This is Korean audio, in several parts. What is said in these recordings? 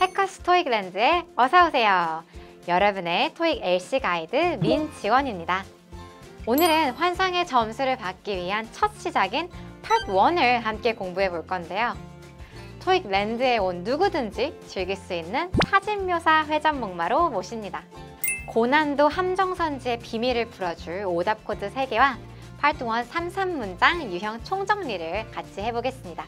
해커스 토익 렌즈에 어서오세요. 여러분의 토익 LC 가이드 민지원입니다. 오늘은 환상의 점수를 받기 위한 첫 시작인 p a 1을 함께 공부해 볼 건데요. 토익 렌즈에 온 누구든지 즐길 수 있는 사진 묘사 회전 목마로 모십니다. 고난도 함정선지의 비밀을 풀어줄 오답 코드 3개와 파트 1 33문장 유형 총정리를 같이 해보겠습니다.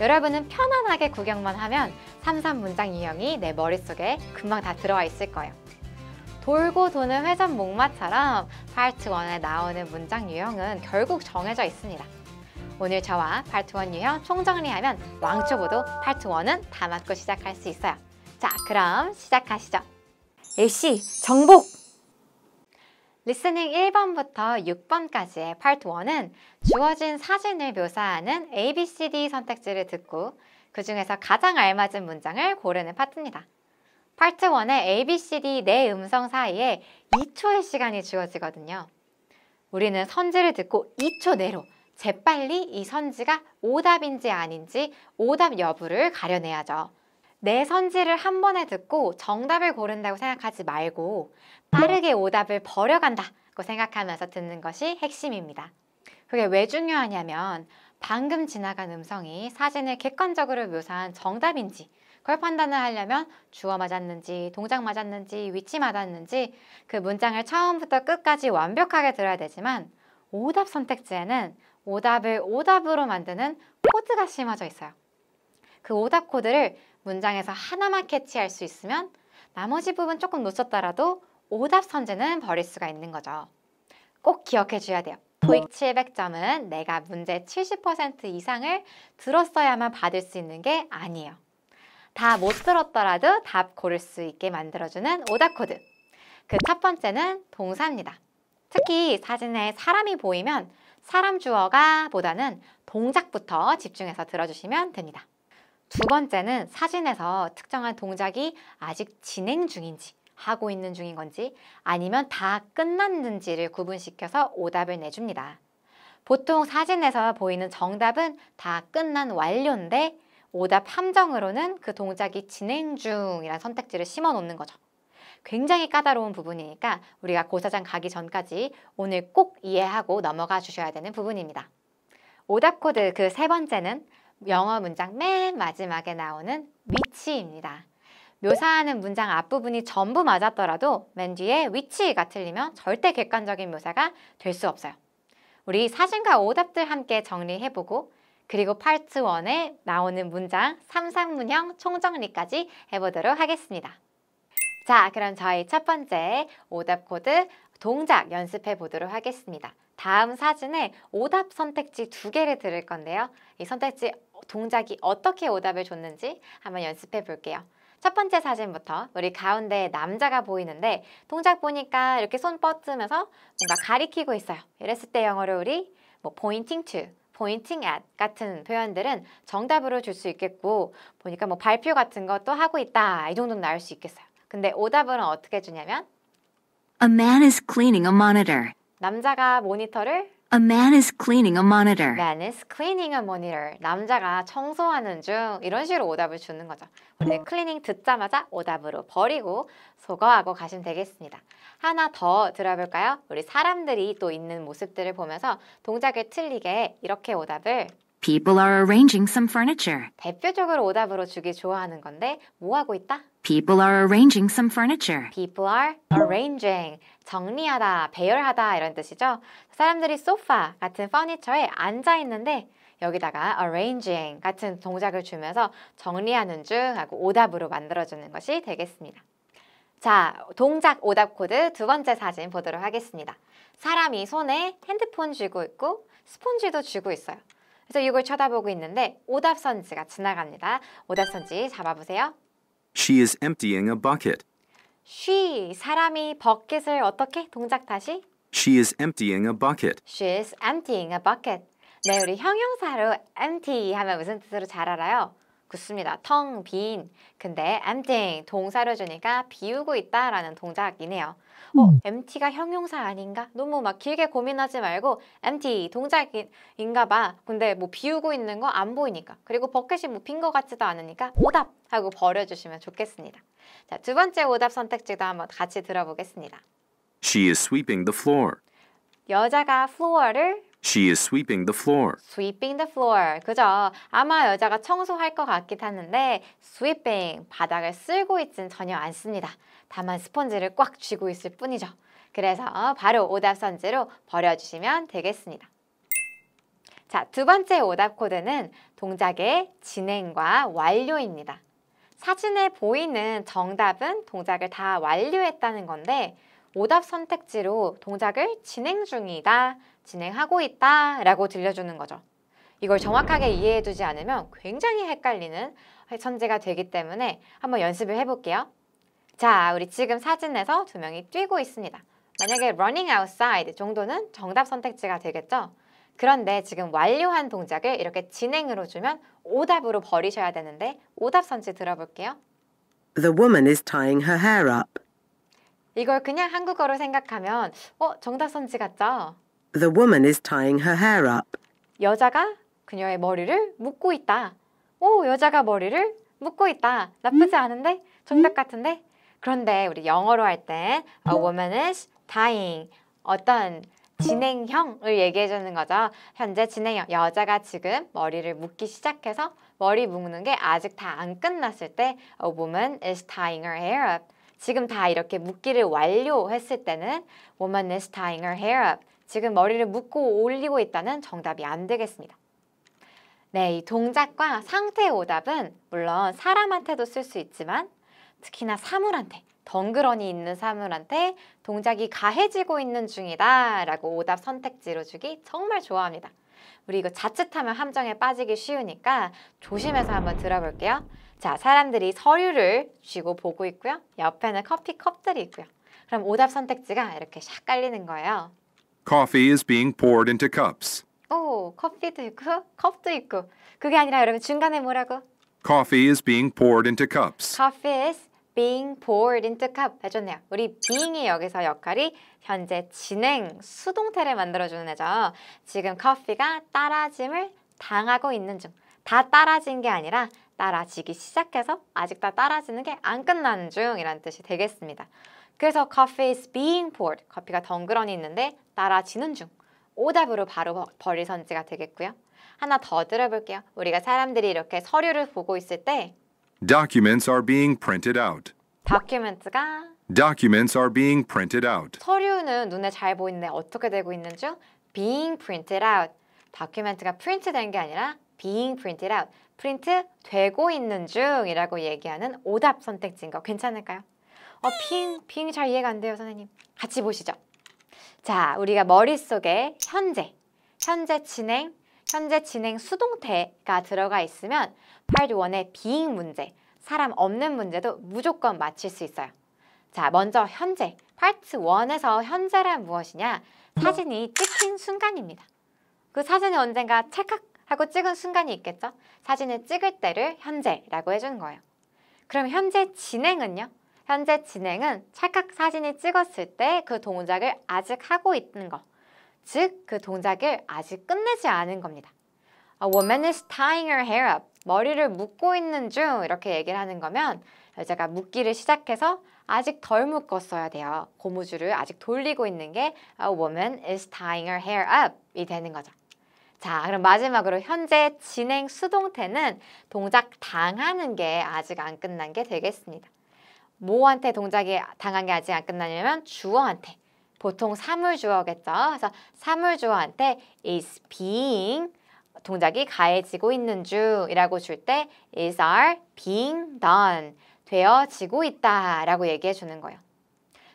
여러분은 편안하게 구경만 하면 삼삼 문장 유형이 내 머릿속에 금방 다 들어와 있을 거예요. 돌고 도는 회전 목마처럼 파트 1에 나오는 문장 유형은 결국 정해져 있습니다. 오늘 저와 파트 1 유형 총정리하면 왕초보도 파트 1은 다 맞고 시작할 수 있어요. 자, 그럼 시작하시죠. 일시 정복! 리스닝 1번부터 6번까지의 파트 1은 주어진 사진을 묘사하는 A, B, C, D 선택지를 듣고 그 중에서 가장 알맞은 문장을 고르는 파트입니다. 파트 1의 A, B, C, D 네 음성 사이에 2초의 시간이 주어지거든요. 우리는 선지를 듣고 2초 내로 재빨리 이 선지가 오답인지 아닌지 오답 여부를 가려내야죠. 내 선지를 한 번에 듣고 정답을 고른다고 생각하지 말고 빠르게 오답을 버려간다고 생각하면서 듣는 것이 핵심입니다. 그게 왜 중요하냐면 방금 지나간 음성이 사진을 객관적으로 묘사한 정답인지 그걸 판단을 하려면 주어 맞았는지 동작 맞았는지 위치 맞았는지 그 문장을 처음부터 끝까지 완벽하게 들어야 되지만 오답 선택지에는 오답을 오답으로 만드는 코드가 심어져 있어요. 그 오답 코드를 문장에서 하나만 캐치할 수 있으면 나머지 부분 조금 놓쳤더라도 오답 선제는 버릴 수가 있는 거죠. 꼭 기억해 줘야 돼요. 토익 700점은 내가 문제 70% 이상을 들었어야만 받을 수 있는 게 아니에요. 다 못 들었더라도 답 고를 수 있게 만들어주는 오답 코드. 그 첫 번째는 동사입니다. 특히 사진에 사람이 보이면 사람 주어가 보다는 동작부터 집중해서 들어주시면 됩니다. 두 번째는 사진에서 특정한 동작이 아직 진행 중인지 하고 있는 중인 건지 아니면 다 끝났는지를 구분시켜서 오답을 내줍니다. 보통 사진에서 보이는 정답은 다 끝난 완료인데 오답 함정으로는 그 동작이 진행 중이라는 선택지를 심어 놓는 거죠. 굉장히 까다로운 부분이니까 우리가 고사장 가기 전까지 오늘 꼭 이해하고 넘어가 주셔야 되는 부분입니다. 오답 코드 그 세 번째는 영어 문장 맨 마지막에 나오는 위치입니다. 묘사하는 문장 앞부분이 전부 맞았더라도 맨 뒤에 위치가 틀리면 절대 객관적인 묘사가 될 수 없어요. 우리 사진과 오답들 함께 정리해보고 그리고 파트 1에 나오는 문장 삼상문형 총정리까지 해보도록 하겠습니다. 자, 그럼 저희 첫 번째 오답 코드 동작 연습해 보도록 하겠습니다. 다음 사진에 오답 선택지 두 개를 들을 건데요. 이 선택지 동작이 어떻게 오답을 줬는지 한번 연습해 볼게요. 첫 번째 사진부터 우리 가운데 남자가 보이는데 동작 보니까 이렇게 손 뻗으면서 뭔가 가리키고 있어요. 이랬을 때 영어로 우리 뭐 pointing to, pointing at 같은 표현들은 정답으로 줄 수 있겠고 보니까 뭐 발표 같은 것도 하고 있다 이 정도는 나올 수 있겠어요. 근데 오답은 어떻게 주냐면 A man is cleaning a monitor. 남자가 모니터를 A man is cleaning a monitor. Man is cleaning a monitor. 남자가 청소하는 중 이런 식으로 오답을 주는 거죠. 원래 네, 클리닝 듣자마자 오답으로 버리고 소거하고 가시면 되겠습니다. 하나 더 들어볼까요? 우리 사람들이 또 있는 모습들을 보면서 동작을 틀리게 이렇게 오답을 People are arranging some furniture. 대표적으로 오답으로 주기 좋아하는 건데 뭐 하고 있다? People are arranging some furniture. People are arranging. 정리하다, 배열하다 이런 뜻이죠. 사람들이 소파 같은 퍼니처에 앉아 있는데 여기다가 arranging 같은 동작을 주면서 정리하는 중 하고 오답으로 만들어주는 것이 되겠습니다. 자, 동작 오답 코드 두 번째 사진 보도록 하겠습니다. 사람이 손에 핸드폰 쥐고 있고 스폰지도 쥐고 있어요. 그래서 이걸 쳐다보고 있는데 오답 선지가 지나갑니다. 오답 선지 잡아보세요. She is emptying a bucket. She 사람이 버킷을 어떻게 동작 다시? She is emptying a bucket. She is emptying a bucket. 네, 우리 형용사로 empty 하면 무슨 뜻으로 잘 알아요? 굳습니다. 텅 빈. 근데 e m 동사를 주니까 비우고 있다라는 동작이네요. 어, e m t 가 형용사 아닌가? 너무 막 길게 고민하지 말고 m t 동작인가 봐. 근데 뭐 비우고 있는 거 안 보이니까. 그리고 버켓이 뭐빈것 같지도 않으니까 오답 하고 버려주시면 좋겠습니다. 자, 두 번째 오답 선택지도 한번 같이 들어보겠습니다. She is sweeping the floor. 여자가 플로어를 She is sweeping the floor. sweeping the floor. 그죠? 아마 여자가 청소할 것 같긴 하는데 sweeping 바닥을 쓸고 있진 전혀 않습니다. 다만 스펀지를 꽉 쥐고 있을 뿐이죠. 그래서 바로 오답 선지로 버려주시면 되겠습니다. 자, 두 번째 오답 코드는 동작의 진행과 완료입니다. 사진에 보이는 정답은 동작을 다 완료했다는 건데 오답 선택지로 동작을 진행 중이다 진행하고 있다 라고 들려주는 거죠. 이걸 정확하게 이해해두지 않으면 굉장히 헷갈리는 천재가 되기 때문에 한번 연습을 해볼게요. 자, 우리 지금 사진에서 두 명이 뛰고 있습니다. 만약에 running outside 정도는 정답 선택지가 되겠죠? 그런데 지금 완료한 동작을 이렇게 진행으로 주면 오답으로 버리셔야 되는데 오답 선지 들어볼게요. The woman is tying her hair up. 이걸 그냥 한국어로 생각하면 어, 정답 선지 같죠? The woman is tying her hair up. 여자가 그녀의 머리를 묶고 있다. 오, 여자가 머리를 묶고 있다. 나쁘지 않은데? 정답 같은데? 그런데 우리 영어로 할땐 a woman is tying 어떤 진행형을 얘기해 주는 거죠. 현재 진행형 여자가 지금 머리를 묶기 시작해서 머리 묶는 게 아직 다 안 끝났을 때 a woman is tying her hair up 지금 다 이렇게 묶기를 완료했을 때는 woman is tying her hair up 지금 머리를 묶고 올리고 있다는 정답이 안 되겠습니다. 네, 이 동작과 상태의 오답은 물론 사람한테도 쓸 수 있지만 특히나 사물한테 덩그러니 있는 사물한테 동작이 가해지고 있는 중이다 라고 오답 선택지로 주기 정말 좋아합니다. 우리 이거 자칫하면 함정에 빠지기 쉬우니까 조심해서 한번 들어볼게요. 자, 사람들이 서류를 쥐고 보고 있고요. 옆에는 커피 컵들이 있고요. 그럼 오답 선택지가 이렇게 샥 깔리는 거예요. Coffee is being poured into cups. 오, 커피도 있고 컵도 있고. 그게 아니라 여러분 중간에 뭐라고? Coffee is being poured into cups. Coffee is being poured into cup 해줬네요. 우리 being이 여기서 역할이 현재 진행 수동태를 만들어주는 애죠. 지금 커피가 따라짐을 당하고 있는 중. 다 따라진 게 아니라 따라지기 시작해서 아직 다 따라지는 게 안끝나 중이라는 뜻이 되겠습니다. 그래서 coffee is being poured. 커피가 덩그러니 있는데 따라지는 중. 오답으로 바로 버릴 선지가 되겠고요. 하나 더 들어볼게요. 우리가 사람들이 이렇게 서류를 보고 있을 때 Documents are being printed out. documents가 Documents are being printed out. 서류는 눈에 잘 보이는데 어떻게 되고 있는 중? being printed out. document가 프린트된 게 아니라 being printed out. 프린트 되고 있는 중이라고 얘기하는 오답 선택지인 거 괜찮을까요? 어, 핑, 핑잘 이해가 안 돼요, 선생님. 같이 보시죠. 자, 우리가 머릿속에 현재, 현재 진행, 현재 진행 수동태가 들어가 있으면 Part 1의 being 문제, 사람 없는 문제도 무조건 맞힐 수 있어요. 자, 먼저 현재, p 트 r 1에서 현재란 무엇이냐? 사진이 찍힌 순간입니다. 그 사진이 언젠가 찰칵 하고 찍은 순간이 있겠죠? 사진을 찍을 때를 현재라고 해주는 거예요. 그럼 현재 진행은요? 현재 진행은 찰칵 사진이 찍었을 때 그 동작을 아직 하고 있는 것. 즉, 그 동작을 아직 끝내지 않은 겁니다. A woman is tying her hair up. 머리를 묶고 있는 중 이렇게 얘기를 하는 거면 여자가 묶기를 시작해서 아직 덜 묶었어야 돼요. 고무줄을 아직 돌리고 있는 게 A woman is tying her hair up 이 되는 거죠. 자, 그럼 마지막으로 현재 진행 수동태는 동작 당하는 게 아직 안 끝난 게 되겠습니다. 뭐한테 동작이 당한 게 아직 안 끝나냐면 주어한테 보통 사물주어겠죠. 그래서 사물주어한테 is being 동작이 가해지고 있는 중이라고 줄 때 is are being done 되어지고 있다 라고 얘기해 주는 거예요.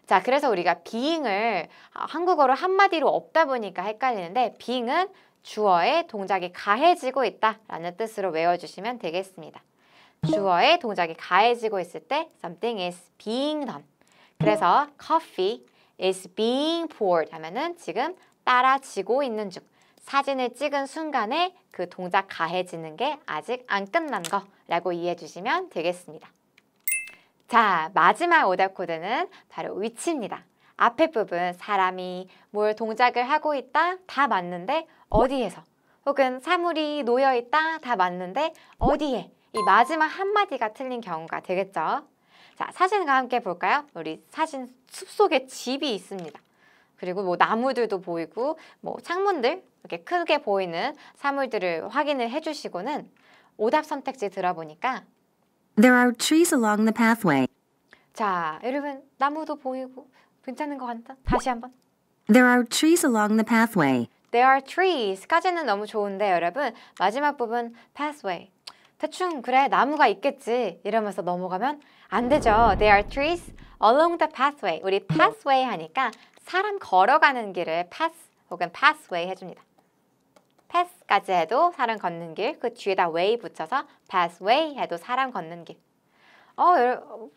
자 그래서 우리가 being을 한국어로 한마디로 없다 보니까 헷갈리는데 being은 주어의 동작이 가해지고 있다 라는 뜻으로 외워주시면 되겠습니다. 주어의 동작이 가해지고 있을 때 something is being done. 그래서 coffee is being poured 하면은 지금 따라지고 있는 중 사진을 찍은 순간에 그 동작 가해지는 게 아직 안 끝난 거라고 이해해 주시면 되겠습니다. 자, 마지막 오답 코드는 바로 위치입니다. 앞에 부분 사람이 뭘 동작을 하고 있다 다 맞는데 어디에서 혹은 사물이 놓여 있다 다 맞는데 어디에 이 마지막 한마디가 틀린 경우가 되겠죠. 자, 사진과 함께 볼까요? 우리 사진 숲속에 집이 있습니다. 그리고 뭐 나무들도 보이고 뭐 창문들 이렇게 크게 보이는 사물들을 확인을 해주시고는 오답 선택지 들어보니까 There are trees along the pathway. 자, 여러분 나무도 보이고 괜찮은 것 같다. 다시 한번. There are trees along the pathway. There are trees까지는 너무 좋은데 여러분 마지막 부분 pathway 대충 그래 나무가 있겠지 이러면서 넘어가면 안 되죠. There are trees along the pathway. 우리 pathway 하니까 사람 걸어가는 길을 pass 혹은 pathway 해줍니다. pass까지 해도 사람 걷는 길, 그 뒤에다 way 붙여서 pathway 해도 사람 걷는 길. 어,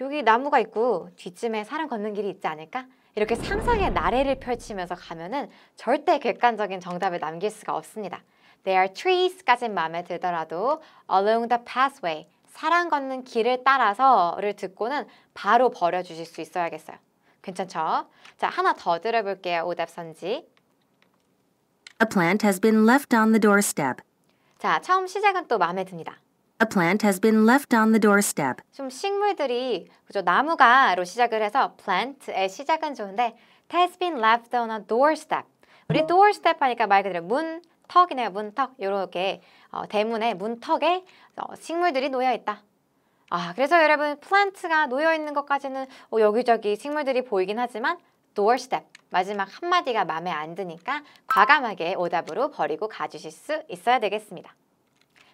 여기 나무가 있고 뒤쯤에 사람 걷는 길이 있지 않을까? 이렇게 상상의 나래를 펼치면서 가면은 절대 객관적인 정답을 남길 수가 없습니다. There are trees까진 마음에 들더라도 along the pathway, 사랑 걷는 길을 따라서를 듣고는 바로 버려주실 수 있어야겠어요. 괜찮죠? 자, 하나 더 들어볼게요. 오답 선지. A plant has been left on the doorstep. 자, 처음 시작은 또 마음에 듭니다. A plant has been left on the doorstep. 좀 식물들이 그죠 나무가로 시작을 해서 plant의 시작은 좋은데 has been left on a doorstep. 우리 doorstep 하니까 말 그대로 문 턱이나 문턱 요렇게 어, 대문에 문턱에 어, 식물들이 놓여 있다. 아 그래서 여러분 플랜트가 놓여 있는 것까지는 어, 여기저기 식물들이 보이긴 하지만 doorstep 마지막 한마디가 마음에 안 드니까 과감하게 오답으로 버리고 가주실 수 있어야 되겠습니다.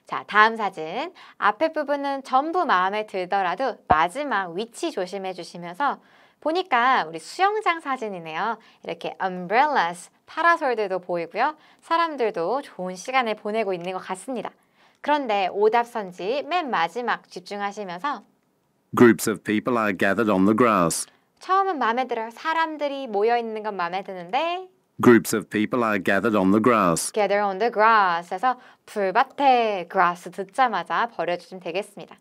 자 다음 사진 앞에 부분은 전부 마음에 들더라도 마지막 위치 조심해 주시면서 보니까 우리 수영장 사진이네요. 이렇게 umbrellas 파라솔들도 보이고요. 사람들도 좋은 시간을 보내고 있는 것 같습니다. 그런데 오답 선지 맨 마지막 집중하시면서 Groups of people are gathered on the grass. 처음은 마음에 들어요. 사람들이 모여 있는 건 마음에 드는데 Groups of people are gathered on the grass. Gather on the grass에서 풀밭에 grass 듣자마자 버려주면 되겠습니다.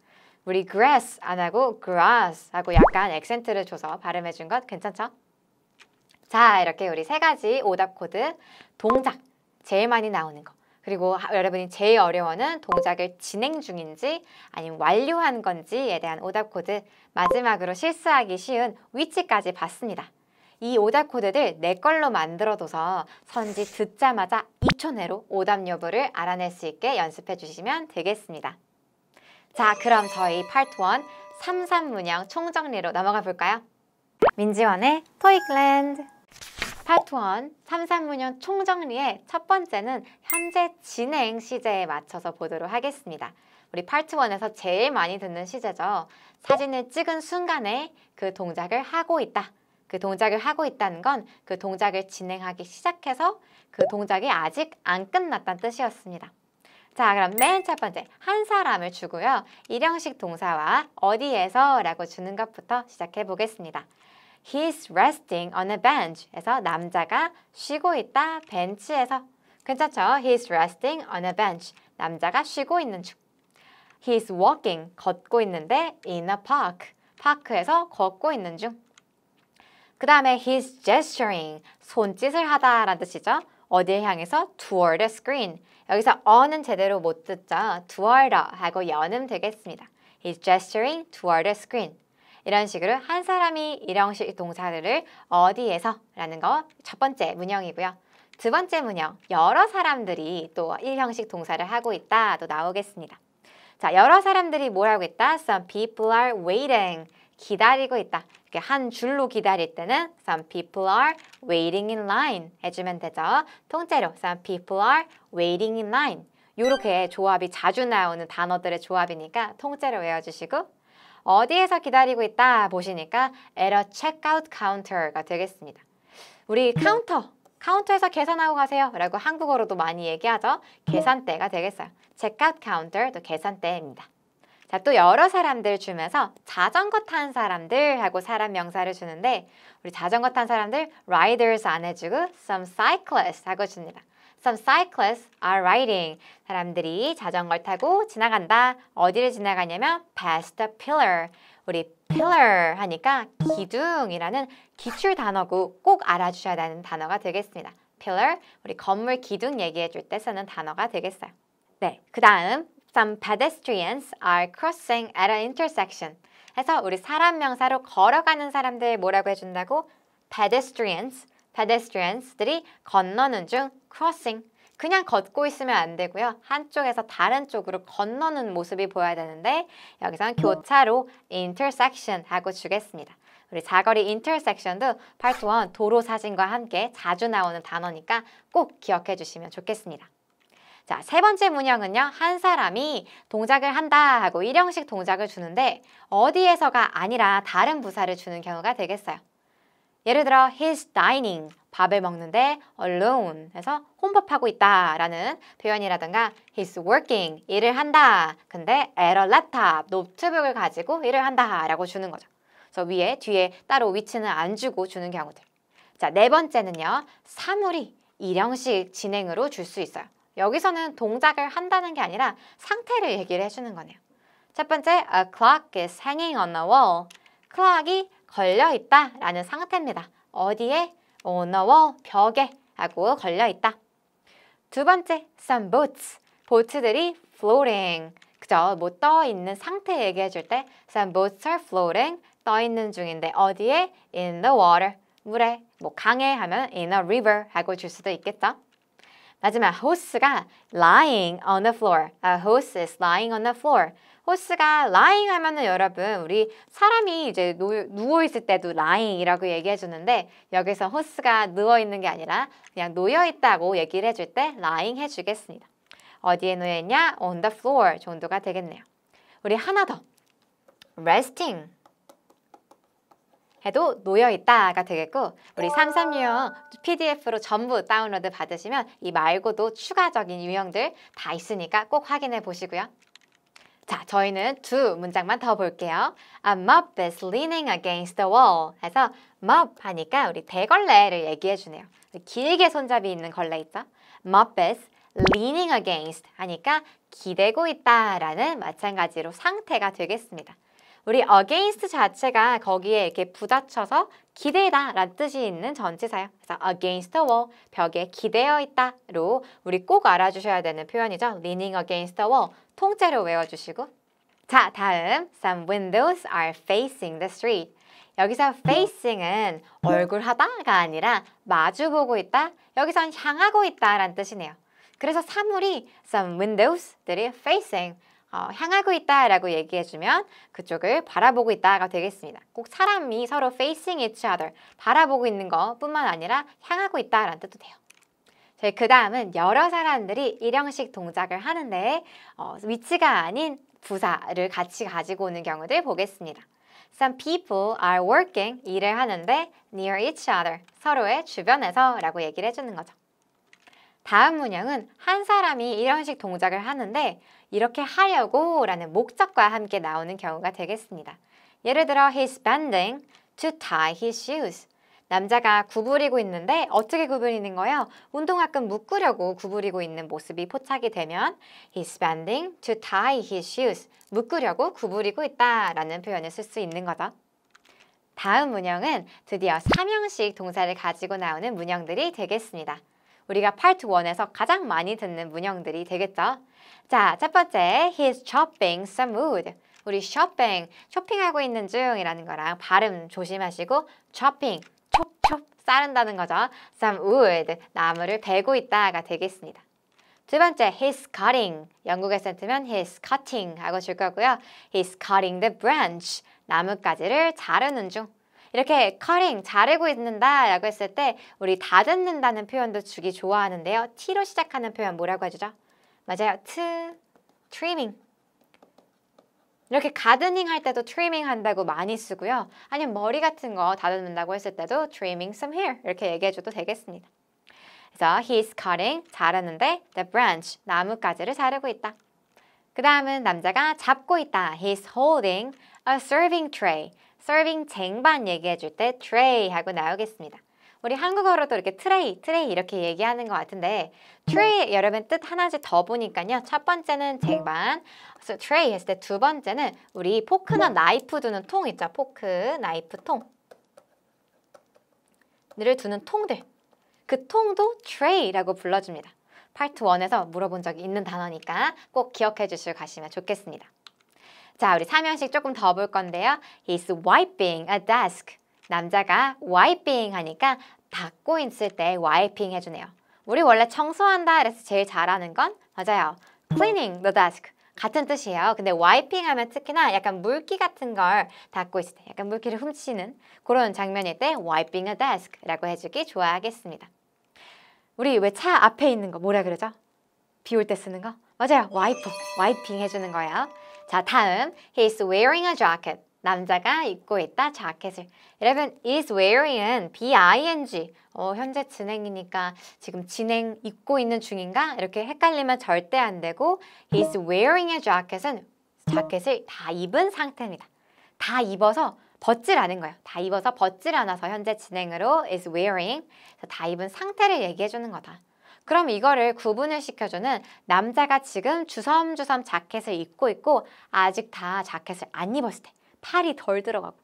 우리 grass 안 하고 grass하고 약간 액센트를 줘서 발음해 준 것 괜찮죠? 자, 이렇게 우리 세 가지 오답 코드, 동작, 제일 많이 나오는 거. 그리고 여러분이 제일 어려워는 동작을 진행 중인지 아니면 완료한 건지에 대한 오답 코드 마지막으로 실수하기 쉬운 위치까지 봤습니다. 이 오답 코드를 내 걸로 만들어둬서 선지 듣자마자 2초 내로 오답 여부를 알아낼 수 있게 연습해 주시면 되겠습니다. 자 그럼 저희 파트 1 33문양 총정리로 넘어가 볼까요? 민지원의 토익랜드 사투원 삼산문현 총정리의 첫 번째는 현재 진행 시제에 맞춰서 보도록 하겠습니다. 우리 파트 원에서 제일 많이 듣는 시제죠. 사진을 찍은 순간에 그 동작을 하고 있다. 그 동작을 하고 있다는 건 그 동작을 진행하기 시작해서 그 동작이 아직 안 끝났다는 뜻이었습니다. 자 그럼 맨 첫 번째 한 사람을 주고요. 일형식 동사와 어디에서 라고 주는 것부터 시작해 보겠습니다. He's resting on a bench에서 남자가 쉬고 있다 벤치에서 괜찮죠? He's resting on a bench. 남자가 쉬고 있는 중. He's walking. 걷고 있는데 in a park. 파크에서 걷고 있는 중. 그 다음에 he's gesturing. 손짓을 하다라는 뜻이죠. 어디를 향해서 toward a screen. 여기서 어는 제대로 못 듣죠. toward a 하고 연음 되겠습니다. He's gesturing toward a screen. 이런 식으로 한 사람이 일형식 동사들을 어디에서 라는 거 첫 번째 문형이고요. 두 번째 문형, 여러 사람들이 또 일형식 동사를 하고 있다또 나오겠습니다. 자, 여러 사람들이 뭘 하고 있다? Some people are waiting. 기다리고 있다. 이렇게 한 줄로 기다릴 때는 some people are waiting in line 해주면 되죠. 통째로 some people are waiting in line. 이렇게 조합이 자주 나오는 단어들의 조합이니까 통째로 외워주시고 어디에서 기다리고 있다 보시니까 at a checkout counter가 되겠습니다. 우리 카운터, 카운터에서 계산하고 가세요 라고 한국어로도 많이 얘기하죠. 계산대가 되겠어요. checkout counter, 또 계산대입니다. 자, 또 여러 사람들 주면서 자전거 탄 사람들 하고 사람 명사를 주는데 우리 자전거 탄 사람들 riders 안 해주고 some cyclists 하고 줍니다. Some cyclists are riding. 사람들이 자전거를 타고 지나간다. 어디를 지나가냐면 past the pillar. 우리 pillar 하니까 기둥이라는 기출 단어고 꼭 알아주셔야 되는 단어가 되겠습니다. pillar, 우리 건물 기둥 얘기해 줄 때 쓰는 단어가 되겠어요. 네, 그 다음 Some pedestrians are crossing at an intersection. 해서 우리 사람 명사로 걸어가는 사람들 뭐라고 해준다고? pedestrians pedestrians들이 건너는 중 crossing 그냥 걷고 있으면 안 되고요. 한쪽에서 다른 쪽으로 건너는 모습이 보여야 되는데 여기서는 교차로 intersection 하고 주겠습니다. 우리 자거리 intersection도 파트 1 도로 사진과 함께 자주 나오는 단어니까 꼭 기억해 주시면 좋겠습니다. 자, 세 번째 문형은요. 한 사람이 동작을 한다 하고 일형식 동작을 주는데 어디에서가 아니라 다른 부사를 주는 경우가 되겠어요. 예를 들어 he's dining 밥을 먹는데 alone 해서 혼밥하고 있다라는 표현이라든가 he's working 일을 한다 근데 at a laptop 노트북을 가지고 일을 한다라고 주는 거죠. 그래서 위에 뒤에 따로 위치는 안 주고 주는 경우들. 자, 네 번째는요. 사물이 일형식 진행으로 줄 수 있어요. 여기서는 동작을 한다는 게 아니라 상태를 얘기를 해주는 거네요. 첫 번째, a clock is hanging on the wall. clock이 걸려 있다 라는 상태입니다. 어디에? on a wall, 벽에 하고 걸려 있다. 두 번째, some boats. 보트들이 floating. 그죠? 뭐떠 있는 상태 얘기해 줄때 some boats are floating. 떠 있는 중인데 어디에? in the water. 물에. 뭐 강에 하면 in a river 하고 줄 수도 있겠죠? 마지막 호스가 lying on the floor. A hose is lying on the floor. 호스가 lying 하면은 여러분 우리 사람이 이제 누워 있을 때도 lying이라고 얘기해 주는데 여기서 호스가 누워 있는 게 아니라 그냥 놓여 있다고 얘기를 해줄 때 lying 해주겠습니다. 어디에 놓여 있냐? on the floor 정도가 되겠네요. 우리 하나 더 resting 해도 놓여있다가 되겠고 우리 336 PDF로 전부 다운로드 받으시면 이 말고도 추가적인 유형들 다 있으니까 꼭 확인해 보시고요. 자, 저희는 두 문장만 더 볼게요. A mop is leaning against the wall. 해서 mop 하니까 우리 대걸레를 얘기해 주네요. 길게 손잡이 있는 걸레 있죠? Mop is leaning against 하니까 기대고 있다라는 마찬가지로 상태가 되겠습니다. 우리 against 자체가 거기에 이렇게 부닥쳐서 기대다 라는 뜻이 있는 전치사예요. 그래서 against the wall, 벽에 기대어 있다로 우리 꼭 알아주셔야 되는 표현이죠. leaning against the wall, 통째로 외워주시고 자, 다음 Some windows are facing the street. 여기서 facing은 얼굴 하다가 아니라 마주보고 있다, 여기선 향하고 있다라는 뜻이네요. 그래서 사물이 some windows들이 facing 어, 향하고 있다라고 얘기해주면 그쪽을 바라보고 있다가 되겠습니다. 꼭 사람이 서로 facing each other, 바라보고 있는 것뿐만 아니라 향하고 있다라는 뜻도 돼요. 저희 그 다음은 여러 사람들이 일형식 동작을 하는데 어, 위치가 아닌 부사를 같이 가지고 오는 경우들 보겠습니다. Some people are working, 일을 하는데 near each other, 서로의 주변에서 라고 얘기를 해주는 거죠. 다음 문형은 한 사람이 이런 식 동작을 하는데 이렇게 하려고 라는 목적과 함께 나오는 경우가 되겠습니다. 예를 들어 he's bending to tie his shoes. 남자가 구부리고 있는데 어떻게 구부리는 거예요? 운동화끈 묶으려고 구부리고 있는 모습이 포착이 되면 he's bending to tie his shoes. 묶으려고 구부리고 있다라는 표현을 쓸 수 있는 거죠. 다음 문형은 드디어 삼형식 동사를 가지고 나오는 문형들이 되겠습니다. 우리가 파트 1에서 가장 많이 듣는 문형들이 되겠죠. 자, 첫 번째, he's shopping some wood. 우리 shopping, 쇼핑하고 있는 중이라는 거랑 발음 조심하시고 shopping, 촉촉 싸른다는 거죠. some wood, 나무를 베고 있다가 되겠습니다. 두 번째, he's cutting. 영국의센트면 he's cutting 하고 줄 거고요. he's cutting the branch. 나뭇가지를 자르는 중. 이렇게 커링 잘하고 있는다 라고 했을 때 우리 다듬는다는 표현도 주기 좋아하는데요. t로 시작하는 표현 뭐라고 해주죠? 맞아요. to trimming 이렇게 가드닝 할 때도 트리밍 한다고 많이 쓰고요. 아니면 머리 같은 거 다듬는다고 했을 때도 trimming some hair 이렇게 얘기해줘도 되겠습니다. 그래서 he's cutting 자르는데 the branch 나뭇가지를 자르고 있다. 그 다음은 남자가 잡고 있다. He's holding a serving tray. serving 쟁반 얘기해 줄때 tray 하고 나오겠습니다. 우리 한국어로도 이렇게 트레이, 트레이 이렇게 얘기하는 것 같은데 트레이 네. 여러분 뜻 하나씩 더 보니까요. 첫 번째는 네. 쟁반, 그래서 트레이 했을 때 두 번째는 우리 포크나 네. 나이프 두는 통 있죠. 포크, 나이프 통를 두는 통들. 그 통도 트레이라고 불러줍니다. 파트 1에서 물어본 적이 있는 단어니까 꼭 기억해 주시고 가시면 좋겠습니다. 자, 우리 3형식 조금 더 볼 건데요. He's wiping a desk. 남자가 wiping 하니까 닦고 있을 때 wiping 해주네요. 우리 원래 청소한다 그래서 제일 잘하는 건 맞아요. cleaning the desk. 같은 뜻이에요. 근데 와이핑 하면 특히나 약간 물기 같은 걸 닦고 있을 때 약간 물기를 훔치는 그런 장면일 때 wiping a desk라고 해주기 좋아하겠습니다. 우리 왜 차 앞에 있는 거 뭐라 그러죠? 비 올 때 쓰는 거? 맞아요. 와이퍼, 와이핑 해주는 거예요. 자, 다음 He's wearing a jacket. 남자가 입고 있다 자켓을. 여러분 is wearing은 B-I-N-G 어, 현재 진행이니까 지금 진행 입고 있는 중인가? 이렇게 헷갈리면 절대 안 되고 is wearing a jacket은 자켓을 다 입은 상태입니다. 다 입어서 벗질 않은 거예요. 다 입어서 벗질 않아서 현재 진행으로 is wearing 다 입은 상태를 얘기해 주는 거다. 그럼 이거를 구분을 시켜주는 남자가 지금 주섬주섬 자켓을 입고 있고 아직 다 자켓을 안 입었을 때 팔이 덜 들어가고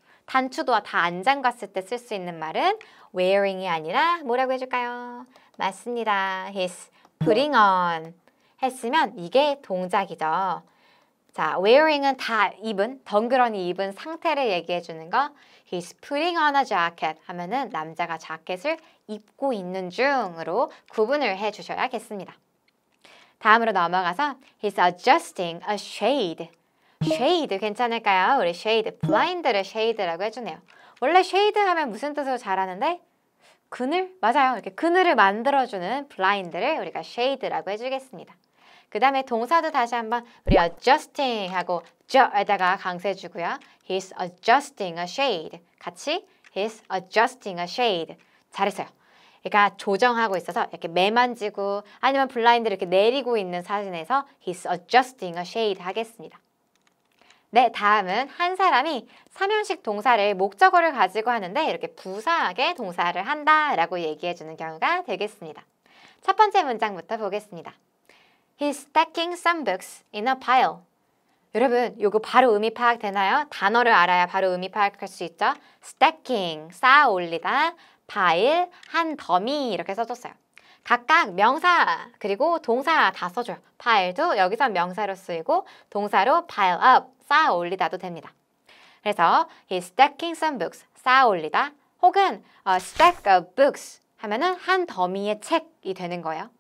단추도 다 안 잠갔을 때 쓸 수 있는 말은 wearing이 아니라 뭐라고 해줄까요? 맞습니다. He's putting on 했으면 이게 동작이죠. 자, wearing은 다 입은, 덩그러니 입은 상태를 얘기해 주는 거. He's putting on a jacket 하면은 남자가 자켓을 입고 있는 중으로 구분을 해 주셔야겠습니다. 다음으로 넘어가서 he's adjusting a shade. shade 괜찮을까요? 우리 shade, blind를 shade라고 해주네요. 원래 shade 하면 무슨 뜻으로 잘하는데 그늘? 맞아요. 이렇게 그늘을 만들어주는 블라인드를 우리가 shade라고 해주겠습니다. 그 다음에 동사도 다시 한번 우리 adjusting 하고 저에다가 강세주고요. He's adjusting a shade. 같이 He's adjusting a shade. 잘했어요. 그러니까 조정하고 있어서 이렇게 매만지고 아니면 블라인드를 이렇게 내리고 있는 사진에서 He's adjusting a shade 하겠습니다. 네, 다음은 한 사람이 삼형식 동사를 목적어를 가지고 하는데 이렇게 부사하게 동사를 한다라고 얘기해주는 경우가 되겠습니다. 첫 번째 문장부터 보겠습니다. He's stacking some books in a pile. 여러분, 요거 바로 의미 파악되나요? 단어를 알아야 바로 의미 파악할 수 있죠? stacking, 쌓아 올리다, pile, 한 더미 이렇게 써줬어요. 각각 명사 그리고 동사 다 써줘요. pile도 여기서 명사로 쓰이고 동사로 pile up, 쌓아 올리다도 됩니다. 그래서 he's stacking some books, 쌓아 올리다 혹은 a 어, stack of books 하면은 한 더미의 책이 되는 거예요.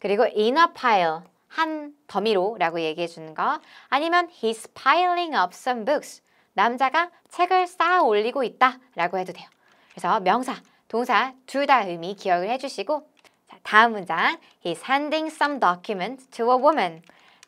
그리고 in a pile 한 더미로 라고 얘기해 주는 거 아니면 he's piling up some books 남자가 책을 쌓아 올리고 있다 라고 해도 돼요 그래서 명사, 동사 둘 다 의미 기억을 해주시고 자, 다음 문장 he's handing some document to a woman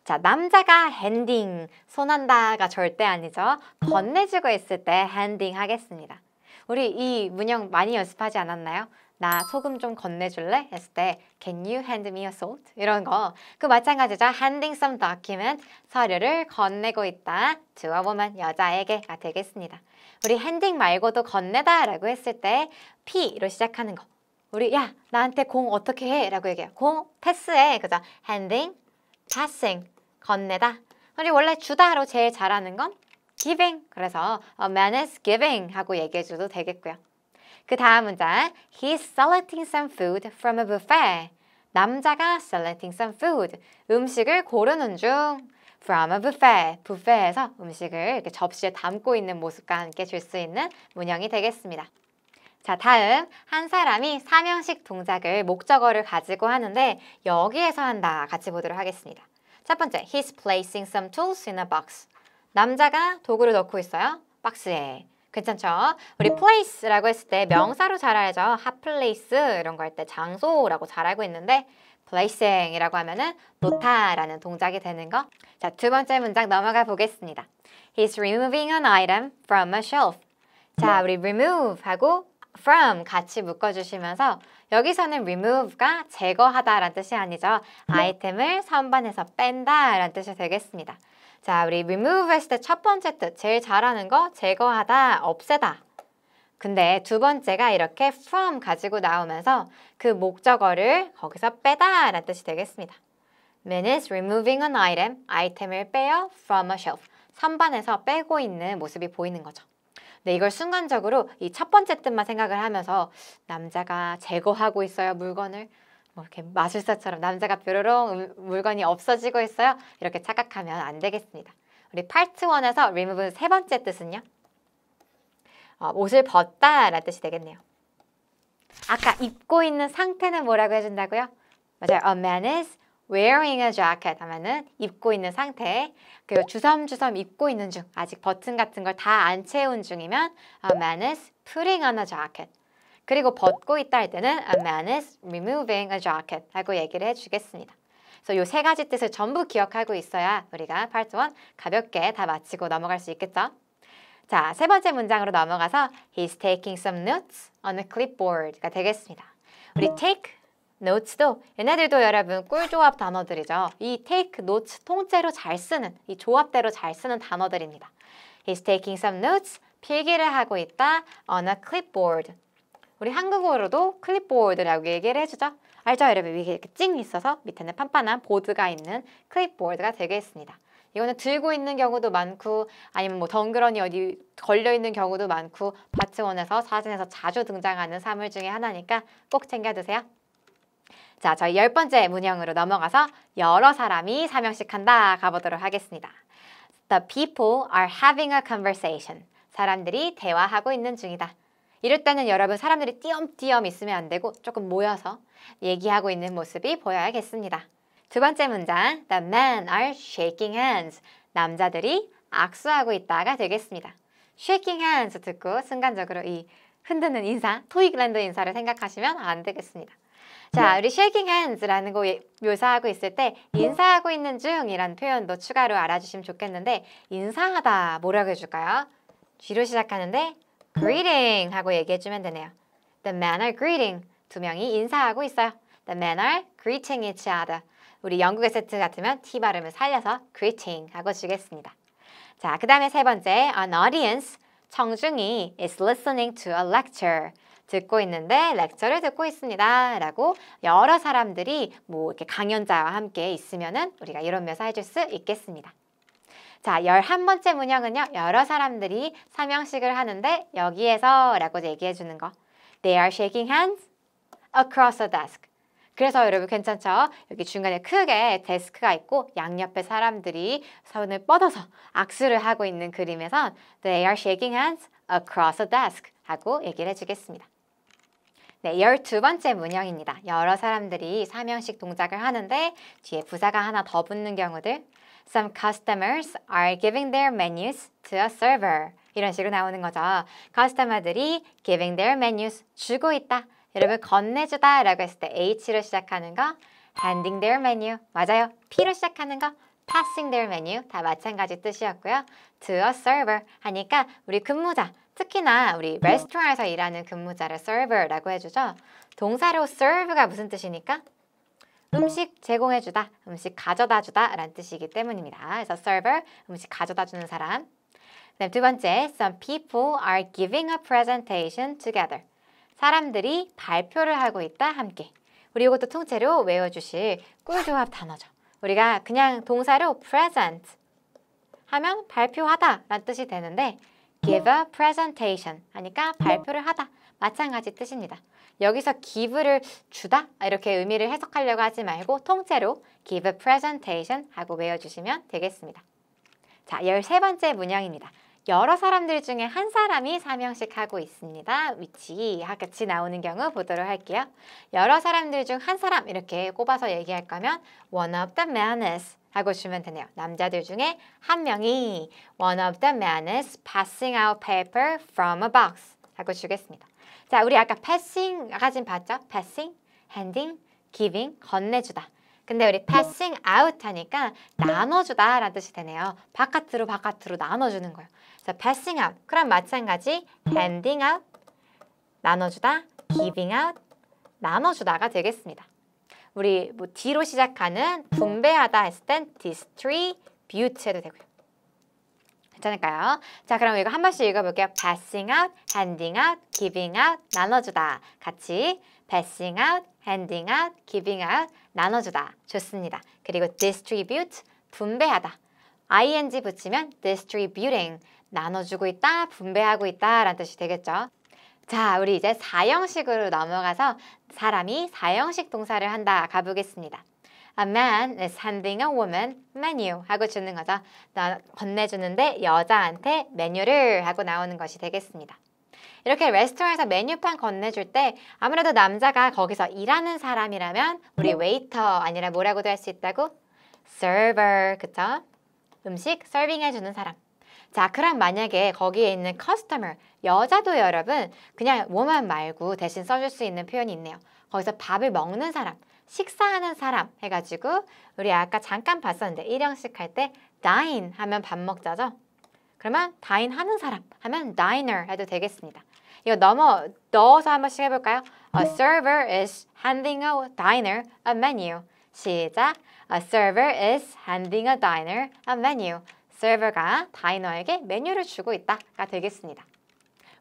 자 남자가 핸딩, 손한다가 절대 아니죠 건네주고 있을 때 핸딩 하겠습니다 우리 이 문형 많이 연습하지 않았나요? 나 소금 좀 건네줄래? 했을 때 Can you hand me a salt? 이런 거. 그 마찬가지죠. Handing some document, 서류를 건네고 있다. To a woman, 여자에게가 아, 되겠습니다. 우리 handing 말고도 건네다 라고 했을 때 P로 시작하는 거. 우리 야 나한테 공 어떻게 해? 라고 얘기해요. 공 패스해. 그죠? Handing, passing, 건네다. 우리 원래 주다로 제일 잘하는 건 giving. 그래서 a man is giving 하고 얘기해줘도 되겠고요. 그 다음 문장 He's selecting some food from a buffet. 남자가 selecting some food, 음식을 고르는 중 from a buffet, 부페에서 음식을 이렇게 접시에 담고 있는 모습과 함께 줄 수 있는 문형이 되겠습니다. 자, 다음 한 사람이 삼형식 동작을 목적어를 가지고 하는데 여기에서 한다 같이 보도록 하겠습니다. 첫 번째, he's placing some tools in a box. 남자가 도구를 넣고 있어요. 박스에. 괜찮죠? 우리 place라고 했을 때 명사로 잘 알죠? 핫 플레이스 이런 거 할 때 장소라고 잘 알고 있는데 placing이라고 하면은 놓다라는 동작이 되는 거. 자, 두 번째 문장 넘어가 보겠습니다. He's removing an item from a shelf. 자, 우리 remove하고 from 같이 묶어주시면서 여기서는 remove가 제거하다라는 뜻이 아니죠. 아이템을 네. 선반에서 뺀다라는 뜻이 되겠습니다. 자, 우리 remove 했을 때 첫 번째 뜻, 제일 잘하는 거 제거하다, 없애다. 근데 두 번째가 이렇게 from 가지고 나오면서 그 목적어를 거기서 빼다 라는 뜻이 되겠습니다. Man is removing an item, 아이템을 빼요 from a shelf. 3번에서 빼고 있는 모습이 보이는 거죠. 근데 이걸 순간적으로 이 첫 번째 뜻만 생각을 하면서 남자가 제거하고 있어요 물건을 뭐 이렇게 마술사처럼 남자가 뾰로롱 음, 물건이 없어지고 있어요. 이렇게 착각하면 안 되겠습니다. 우리 파트 1에서 remove 세 번째 뜻은요. 어, 옷을 벗다 라는 뜻이 되겠네요. 아까 입고 있는 상태는 뭐라고 해준다고요? 맞아요. A man is wearing a jacket 하면은 입고 있는 상태 그리고 주섬주섬 입고 있는 중 아직 버튼 같은 걸 다 안 채운 중이면 A man is putting on a jacket 그리고 벗고 있다 할 때는 a man is removing a jacket 라고 얘기를 해주겠습니다. 그래서 이세 가지 뜻을 전부 기억하고 있어야 우리가 파트 1 가볍게 다 마치고 넘어갈 수 있겠죠? 자, 세 번째 문장으로 넘어가서 He's taking some notes on a clipboard가 되겠습니다. 우리 take notes도 얘네들도 여러분 꿀조합 단어들이죠. 이 take notes 통째로 잘 쓰는, 이 조합대로 잘 쓰는 단어들입니다. He's taking some notes, 필기를 하고 있다 on a clipboard, 우리 한국어로도 클립보드라고 얘기를 해주죠. 알죠? 여러분 위에 이렇게 찡 있어서 밑에는 판판한 보드가 있는 클립보드가 되겠습니다. 이거는 들고 있는 경우도 많고 아니면 뭐 덩그러니 어디 걸려 있는 경우도 많고 바츠원에서 사진에서 자주 등장하는 사물 중에 하나니까 꼭 챙겨 드세요. 자, 저희 열 번째 문형으로 넘어가서 여러 사람이 삼형식 한다 가보도록 하겠습니다. The people are having a conversation. 사람들이 대화하고 있는 중이다. 이럴 때는 여러분 사람들이 띄엄띄엄 있으면 안 되고 조금 모여서 얘기하고 있는 모습이 보여야겠습니다. 두 번째 문장 The men are shaking hands. 남자들이 악수하고 있다가 되겠습니다. shaking hands 듣고 순간적으로 이 흔드는 인사, 토익랜드 인사를 생각하시면 안 되겠습니다. 자, 네. 우리 shaking hands라는 거 묘사하고 있을 때 인사하고 있는 중이란 표현도 추가로 알아주시면 좋겠는데 인사하다 뭐라고 해줄까요? 뒤로 시작하는데 greeting 하고 얘기해주면 되네요. The men are greeting. 두 명이 인사하고 있어요. The men are greeting each other. 우리 영국의 세트 같으면 T 발음을 살려서 greeting 하고 주겠습니다. 자, 그 다음에 세 번째, an audience. 청중이 is listening to a lecture. 듣고 있는데 렉처를 듣고 있습니다. 라고 여러 사람들이 뭐 이렇게 강연자와 함께 있으면은 우리가 이런 묘사 해줄 수 있겠습니다. 자, 열한 번째 문형은요. 여러 사람들이 삼형식을 하는데 여기에서 라고 얘기해 주는 거. They are shaking hands across the desk. 그래서 여러분 괜찮죠? 여기 중간에 크게 데스크가 있고 양옆에 사람들이 손을 뻗어서 악수를 하고 있는 그림에선 They are shaking hands across the desk 하고 얘기를 해주겠습니다. 네, 열두 번째 문형입니다. 여러 사람들이 삼형식 동작을 하는데 뒤에 부사가 하나 더 붙는 경우들 Some customers are giving their menus to a server. 이런 식으로 나오는 거죠. 커스터머들이 giving their menus 주고 있다. 여러분 건네주다 라고 했을 때 H로 시작하는 거 handing their menu 맞아요. P로 시작하는 거 passing their menu 다 마찬가지 뜻이었고요. to a server 하니까 우리 근무자 특히나 우리 레스토랑에서 일하는 근무자를 server라고 해주죠. 동사로 serve가 무슨 뜻이니까 음식 제공해주다, 음식 가져다주다 라는 뜻이기 때문입니다. 그래서 server, 음식 가져다주는 사람. 그다음 두 번째, some people are giving a presentation together. 사람들이 발표를 하고 있다 함께. 우리 이것도 통째로 외워주실 꿀조합 단어죠. 우리가 그냥 동사로 present 하면 발표하다 라는 뜻이 되는데 give a presentation 하니까 발표를 하다 마찬가지 뜻입니다. 여기서 give를 주다 이렇게 의미를 해석하려고 하지 말고 통째로 give presentation 하고 외워주시면 되겠습니다. 자, 열세 번째 문양입니다. 여러 사람들 중에 한 사람이 사명식 하고 있습니다. 위치 같이 나오는 경우 보도록 할게요. 여러 사람들 중 한 사람 이렇게 꼽아서 얘기할 거면 one of the men is 하고 주면 되네요. 남자들 중에 한 명이 one of the men is passing out paper from a box 하고 주겠습니다. 자, 우리 아까 패싱 s s 아까 지 봤죠? 패싱, 핸딩, 기빙, 건네주다. 근데 우리 패싱 아웃 하니까 나눠주다 라는 뜻이 되네요. 바깥으로 바깥으로 나눠주는 거예요. 자, 패싱 아웃. 그럼 마찬가지 핸딩 아웃, 나눠주다, 기빙 아웃, 나눠주다가 되겠습니다. 우리 뭐 D로 시작하는 분배하다 했을 땐 distribute 해도 되고요. 괜찮을까요? 자, 그럼 이거 한 번씩 읽어볼게요. passing out, handing out, giving out, 나눠주다. 같이 passing out, handing out, giving out, 나눠주다. 좋습니다. 그리고 distribute, 분배하다. ing 붙이면 distributing, 나눠주고 있다, 분배하고 있다 라는 뜻이 되겠죠. 자, 우리 이제 사형식으로 넘어가서 사람이 사형식 동사를 한다 가보겠습니다. A man is handing a woman menu 하고 주는 거죠. 나 건네주는데 여자한테 메뉴를 하고 나오는 것이 되겠습니다. 이렇게 레스토랑에서 메뉴판 건네줄 때 아무래도 남자가 거기서 일하는 사람이라면 우리 웨이터 아니라 뭐라고도 할 수 있다고? server 그쵸? 음식 서빙해주는 사람 자 그럼 만약에 거기에 있는 customer, 여자도 여러분 그냥 woman 말고 대신 써줄 수 있는 표현이 있네요 거기서 밥을 먹는 사람 식사하는 사람 해가지고 우리 아까 잠깐 봤었는데 일형식 할 때 dine 하면 밥 먹자죠. 그러면 dine 하는 사람 하면 diner 해도 되겠습니다. 이거 넘어 넣어서 한 번씩 해볼까요? A server is handing a diner a menu. 시작. A server is handing a diner a menu. s e 가 다이너에게 메뉴를 주고 있다가 되겠습니다.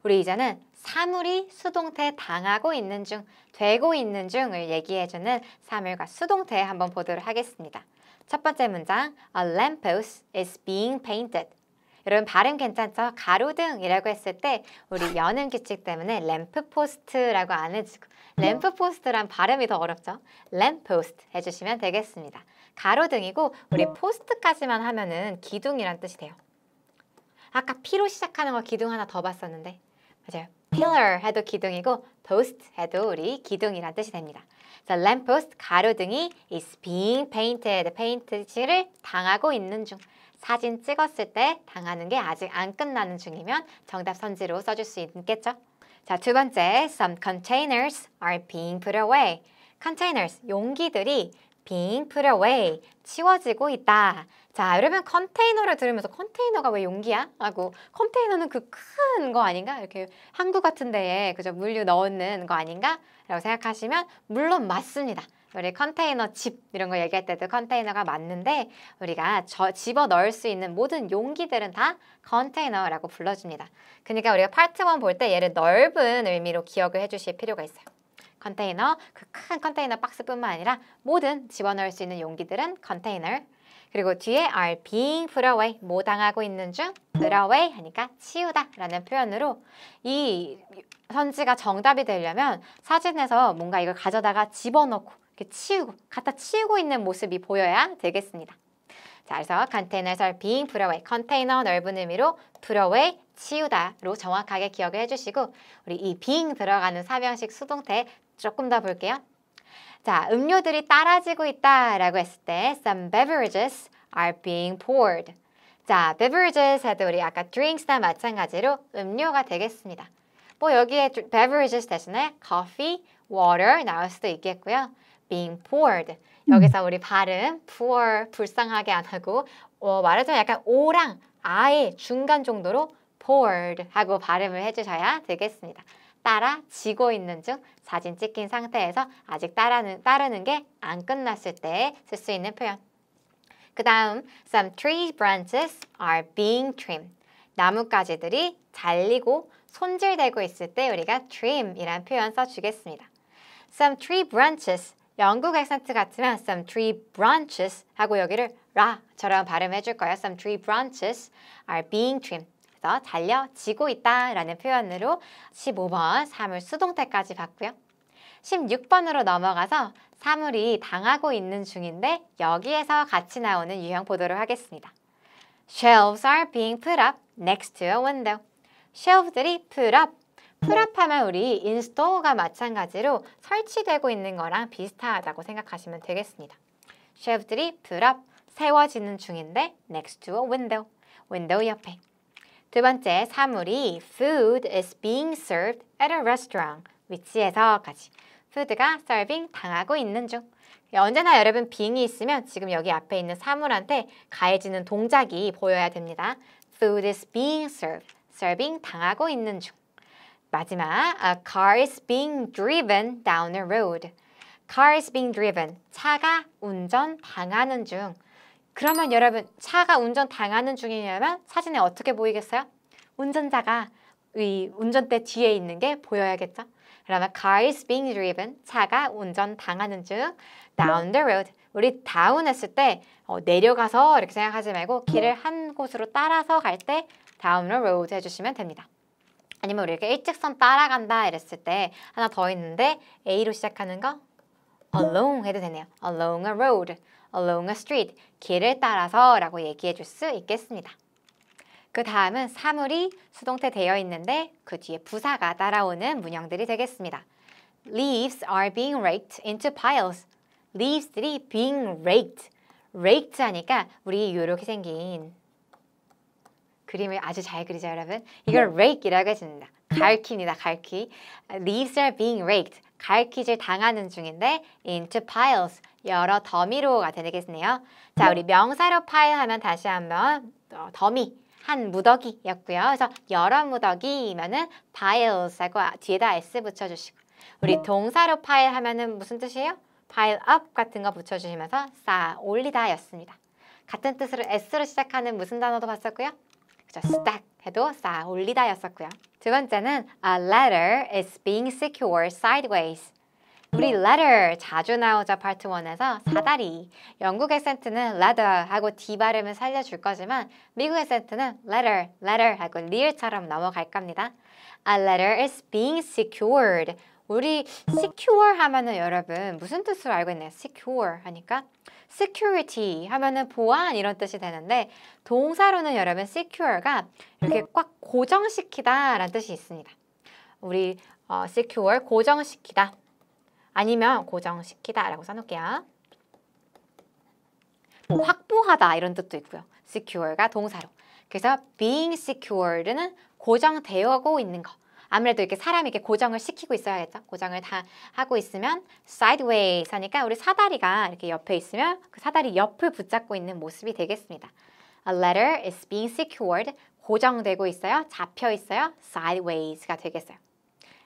우리 이제는 사물이 수동태 당하고 있는 중, 되고 있는 중을 얘기해주는 사물과 수동태 한번 보도록 하겠습니다. 첫 번째 문장, A lamppost is being painted. 여러분 발음 괜찮죠? 가로등이라고 했을 때 우리 연음 규칙 때문에 램프포스트라고 안 해주고 램프포스트란 발음이 더 어렵죠? 램포스트 해주시면 되겠습니다. 가로등이고 우리 포스트까지만 하면은 기둥이란 뜻이 돼요. 아까 피로 시작하는 거 기둥 하나 더 봤었는데 맞아요. pillar 해도 기둥이고 post 해도 우리 기둥이란 뜻이 됩니다. 그래서 lamppost 가로등이 is being painted, 페인트칠을 당하고 있는 중 사진 찍었을 때 당하는 게 아직 안 끝나는 중이면 정답 선지로 써줄 수 있겠죠? 자, 두 번째, some containers are being put away. containers, 용기들이 being put away, 치워지고 있다. 자, 여러분 컨테이너를 들으면서 컨테이너가 왜 용기야? 하고 컨테이너는 그 큰 거 아닌가? 이렇게 항구 같은 데에 그저 물류 넣는 거 아닌가? 라고 생각하시면 물론 맞습니다. 우리 컨테이너 집 이런 거 얘기할 때도 컨테이너가 맞는데 우리가 저, 집어 넣을 수 있는 모든 용기들은 다 컨테이너라고 불러줍니다. 그러니까 우리가 파트 1 볼 때 얘를 넓은 의미로 기억을 해주실 필요가 있어요. 컨테이너, 그 큰 컨테이너 박스뿐만 아니라 모든 집어넣을 수 있는 용기들은 컨테이너 그리고 뒤에 are being put away, 뭐 당하고 있는 중 put away 하니까 치우다 라는 표현으로 이 선지가 정답이 되려면 사진에서 뭔가 이걸 가져다가 집어넣고 이렇게 치우고 갖다 치우고 있는 모습이 보여야 되겠습니다. 자, 그래서 컨테이너에서 being put away, 컨테이너 넓은 의미로 put away, 치우다로 정확하게 기억을 해주시고 우리 이 being 들어가는 사명식 수동태 조금 더 볼게요. 자, 음료들이 따라지고 있다라고 했을 때 some beverages are being poured. 자, beverages 해도 우리 아까 drinks나 마찬가지로 음료가 되겠습니다. 뭐 여기에 beverages 대신에 coffee, water 나올 수도 있겠고요. being poured. 여기서 우리 발음 poor, 불쌍하게 안 하고 어, 말하자면 약간 오랑 아의 중간 정도로 poured 하고 발음을 해주셔야 되겠습니다. 따라지고 있는 중 사진 찍힌 상태에서 아직 따르는, 따르는 게 안 끝났을 때 쓸 수 있는 표현. 그 다음, some tree branches are being trimmed. 나뭇가지들이 잘리고 손질되고 있을 때 우리가 trim이란 표현 써주겠습니다. Some tree branches, 영국 액센트 같으면 some tree branches 하고 여기를 라처럼 발음해 줄 거예요. Some tree branches are being trimmed. 그래서 잘려지고 있다라는 표현으로 15번 사물 수동태까지 봤고요. 16번으로 넘어가서 사물이 당하고 있는 중인데 여기에서 같이 나오는 유형 보도록 하겠습니다. Shelves are being put up next to a window. shelves들이 put up. put up 하면 우리 install가 마찬가지로 설치되고 있는 거랑 비슷하다고 생각하시면 되겠습니다. shelves들이 put up, 세워지는 중인데 next to a window, window 옆에. 두 번째 사물이 food is being served at a restaurant 위치에서까지 food가 serving 당하고 있는 중 언제나 여러분 being이 있으면 지금 여기 앞에 있는 사물한테 가해지는 동작이 보여야 됩니다. food is being served, serving 당하고 있는 중 마지막 a car is being driven down a road car is being driven 차가 운전 당하는 중 그러면 여러분 차가 운전 당하는 중이냐면 사진에 어떻게 보이겠어요? 운전자가 이 운전대 뒤에 있는 게 보여야겠죠? 그러면 car is being driven, 차가 운전 당하는 중 down the road, 우리 다운 했을 때 어, 내려가서 이렇게 생각하지 말고 길을 한 곳으로 따라서 갈 때 down the road 해주시면 됩니다. 아니면 우리 이렇게 일직선 따라간다 이랬을 때 하나 더 있는데 A로 시작하는 거 along 해도 되네요. along a road along a street, 길을 따라서 라고 얘기해 줄 수 있겠습니다. 그 다음은 사물이 수동태 되어 있는데 그 뒤에 부사가 따라오는 문형들이 되겠습니다. Leaves are being raked into piles. Leaves들이 being raked. raked 하니까 우리 이렇게 생긴 그림을 아주 잘 그리죠, 여러분? 이걸 네. rake이라고 해줍니다. 갈퀴입니다, 갈퀴. Leaves are being raked. 갈퀴질 당하는 중인데 into piles, 여러 더미로가 되겠네요. 자, 우리 명사로 파일 하면 다시 한번 어, 더미, 한 무더기였고요. 그래서 여러 무더기면은 piles 하고 뒤에다 s 붙여주시고 우리 동사로 파일 하면은 무슨 뜻이에요? pile up 같은 거 붙여주시면서 쌓아 올리다 였습니다. 같은 뜻으로 s로 시작하는 무슨 단어도 봤었고요? 그죠? stack 해도 쌓아 올리다였었고요. 두 번째는 a letter is being secured sideways. 우리 letter 자주 나오죠 파트 1에서 사다리 영국 액센트는 leather 하고 D 발음을 살려줄 거지만 미국 액센트는 letter, letter 하고 리을처럼 넘어갈 겁니다 A letter is being secured 우리 secure 하면은 여러분 무슨 뜻으로 알고 있나요? secure 하니까 security 하면은 보안 이런 뜻이 되는데 동사로는 여러분 secure가 이렇게 네. 꽉 고정시키다 라는 뜻이 있습니다. 우리 어, secure 고정시키다 아니면 고정시키다 라고 써놓을게요. 확보하다 이런 뜻도 있고요. secure가 동사로. 그래서 being secured는 고정되어 가고 있는 거. 아무래도 이렇게 사람에게 고정을 시키고 있어야겠죠. 고정을 다 하고 있으면 sideways 하니까 우리 사다리가 이렇게 옆에 있으면 그 사다리 옆을 붙잡고 있는 모습이 되겠습니다. A letter is being secured. 고정되고 있어요. 잡혀 있어요. sideways가 되겠어요.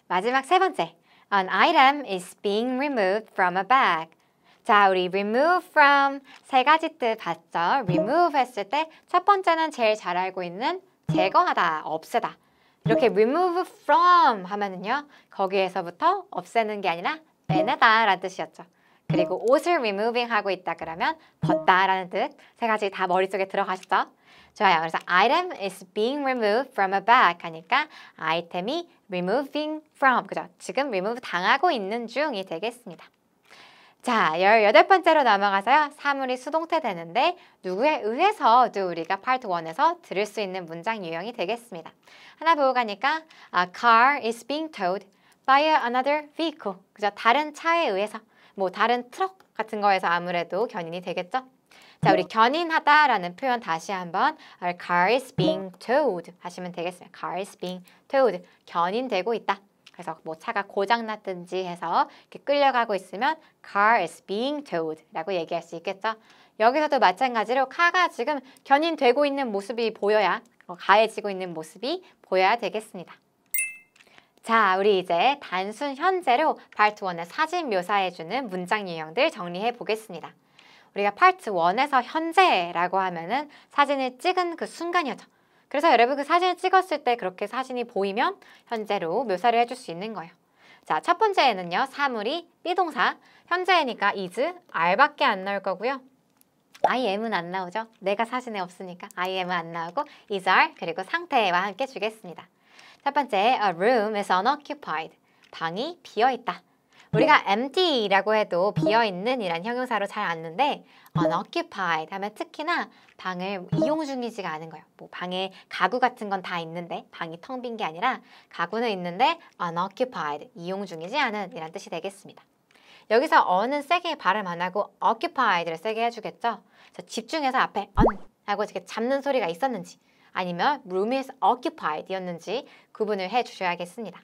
마지막 세 번째. An item is being removed from a bag. 자, 우리 remove from 세 가지 뜻 봤죠? remove 했을 때 첫 번째는 제일 잘 알고 있는 제거하다, 없애다. 이렇게 remove from 하면은요 거기에서부터 없애는 게 아니라 빼내다 라는 뜻이었죠 그리고 옷을 removing 하고 있다 그러면 벗다 라는 뜻 세 가지 다 머릿속에 들어가셨죠? 좋아요 그래서 item is being removed from a bag 하니까 아이템이 removing from 그죠? 지금 remove 당하고 있는 중이 되겠습니다 자, 열여덟 번째로 넘어가서요. 사물이 수동태 되는데 누구에 의해서도 우리가 파트 1에서 들을 수 있는 문장 유형이 되겠습니다. 하나 보고 가니까 A car is being towed by another vehicle. 그죠? 다른 차에 의해서, 뭐 다른 트럭 같은 거에서 아무래도 견인이 되겠죠? 자, 우리 견인하다라는 표현 다시 한번 Our car is being towed 하시면 되겠어요. car is being towed. 견인되고 있다. 그래서 뭐 차가 고장났든지 해서 이렇게 끌려가고 있으면 car is being towed라고 얘기할 수 있겠죠. 여기서도 마찬가지로 카가 지금 견인되고 있는 모습이 보여야 어, 가해지고 있는 모습이 보여야 되겠습니다. 자, 우리 이제 단순 현재로 파트 1의 사진 묘사해주는 문장 유형들 정리해 보겠습니다. 우리가 파트 1에서 현재라고 하면은 사진을 찍은 그 순간이었죠. 그래서 여러분 그 사진을 찍었을 때 그렇게 사진이 보이면 현재로 묘사를 해줄 수 있는 거예요. 자, 첫 번째는요. 에 사물이 B동사, 현재니까 is, R밖에 안 나올 거고요. I am은 안 나오죠. 내가 사진에 없으니까 I am은 안 나오고 is are, 그리고 상태와 함께 주겠습니다. 첫 번째, a room is unoccupied. 방이 비어있다. 우리가 empty라고 해도 비어있는이란 형용사로 잘 아는데 unoccupied 하면 특히나 방을 이용 중이지가 않은 거예요. 뭐 방에 가구 같은 건 다 있는데 방이 텅 빈 게 아니라 가구는 있는데 unoccupied, 이용 중이지 않은 이란 뜻이 되겠습니다. 여기서 어는 세게 발음 안 하고 occupied를 세게 해주겠죠? 그래서 집중해서 앞에 on 하고 이렇게 잡는 소리가 있었는지 아니면 room is occupied 이는지 구분을 해주셔야겠습니다.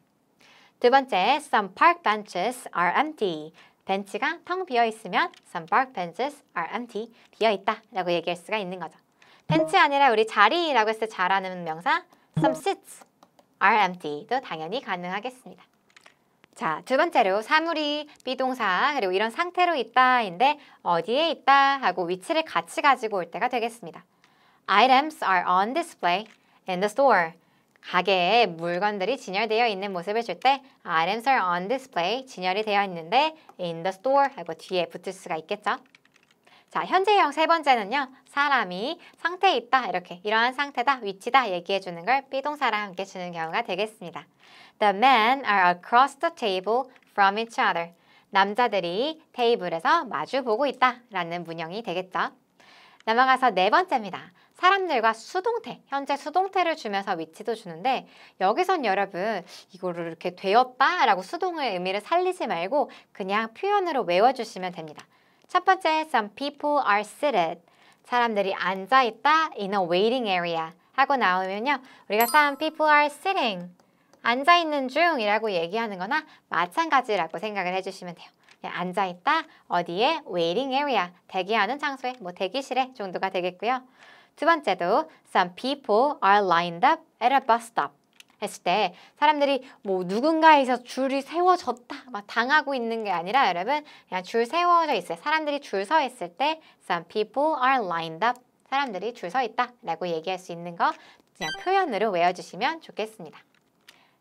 두 번째, some park benches are empty. 벤치가 텅 비어 있으면 some park benches are empty. 비어 있다 라고 얘기할 수가 있는 거죠. 벤치 아니라 우리 자리라고 했을 때 잘하는 명사 some seats are empty도 당연히 가능하겠습니다. 자, 두 번째로 사물이 비동사 그리고 이런 상태로 있다인데 어디에 있다 하고 위치를 같이 가지고 올 때가 되겠습니다. Items are on display in the store. 가게에 물건들이 진열되어 있는 모습을 줄때 items are on display, 진열이 되어 있는데 in the store 하고 뒤에 붙을 수가 있겠죠. 자, 현재형 세 번째는요. 사람이 상태에 있다, 이렇게 이러한 상태다, 위치다 얘기해 주는 걸 B동사랑 함께 주는 경우가 되겠습니다. The men are across the table from each other. 남자들이 테이블에서 마주 보고 있다 라는 문형이 되겠죠. 넘어가서 네 번째입니다. 사람들과 수동태, 현재 수동태를 주면서 위치도 주는데 여기선 여러분 이거를 이렇게 되었다 라고 수동의 의미를 살리지 말고 그냥 표현으로 외워주시면 됩니다. 첫 번째, some people are seated. 사람들이 앉아있다 in a waiting area 하고 나오면요. 우리가 some people are sitting, 앉아있는 중이라고 얘기하는 거나 마찬가지라고 생각을 해주시면 돼요. 앉아있다, 어디에? waiting area, 대기하는 장소에, 뭐 대기실에 정도가 되겠고요. 두 번째도 Some people are lined up at a bus stop. 했을 때 사람들이 뭐 누군가에서 줄이 세워졌다 막 당하고 있는 게 아니라 여러분 그냥 줄 세워져 있어요. 사람들이 줄 서 있을 때 Some people are lined up. 사람들이 줄 서 있다 라고 얘기할 수 있는 거 그냥 표현으로 외워주시면 좋겠습니다.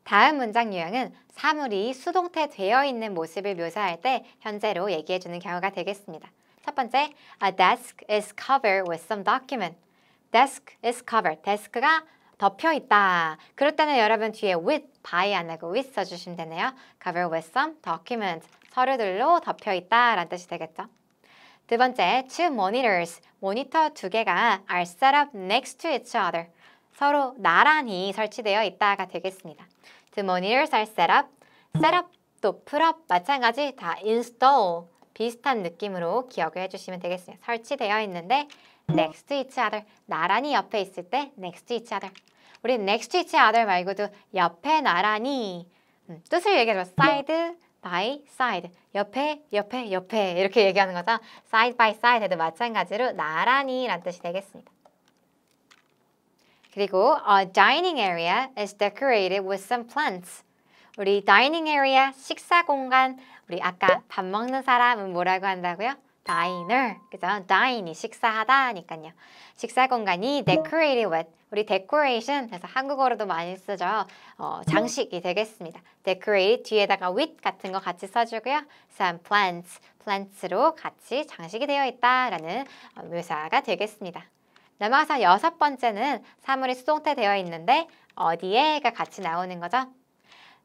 다음 문장 유형은 사물이 수동태 되어 있는 모습을 묘사할 때 현재로 얘기해주는 경우가 되겠습니다. 첫 번째, a desk is covered with some document. desk is covered. 데스크가 덮여 있다. 그럴 때는 여러분 뒤에 with, by 안 하고 with 써주시면 되네요. cover with some document, 서류들로 덮여 있다 라는 뜻이 되겠죠. 두 번째, two monitors, 모니터 두 개가 are set up next to each other. 서로 나란히 설치되어 있다가 되겠습니다. The monitors are set up, set up 또 put up 마찬가지 다 install 비슷한 느낌으로 기억을 해주시면 되겠습니다. 설치되어 있는데 next to each other 나란히 옆에 있을 때 next to each other 우리 next to each other 말고도 옆에 나란히 음, 뜻을 얘기해줘 side by side 옆에 옆에 옆에 이렇게 얘기하는 거죠 side by side에도 마찬가지로 나란히 라는 뜻이 되겠습니다 그리고 our dining area is decorated with some plants 우리 dining area 식사 공간 우리 아까 밥 먹는 사람은 뭐라고 한다고요? diner 그죠? dine이 식사하다니까요. 식사 공간이 decorated with 우리 decoration 그서 한국어로도 많이 쓰죠. 어, 장식이 되겠습니다. decorated 뒤에다가 with 같은 거 같이 써주고요. some plants, plants로 같이 장식이 되어 있다라는 어, 묘사가 되겠습니다. 넘어가서 여섯 번째는 사물이 수동태 되어 있는데 어디에가 같이 나오는 거죠?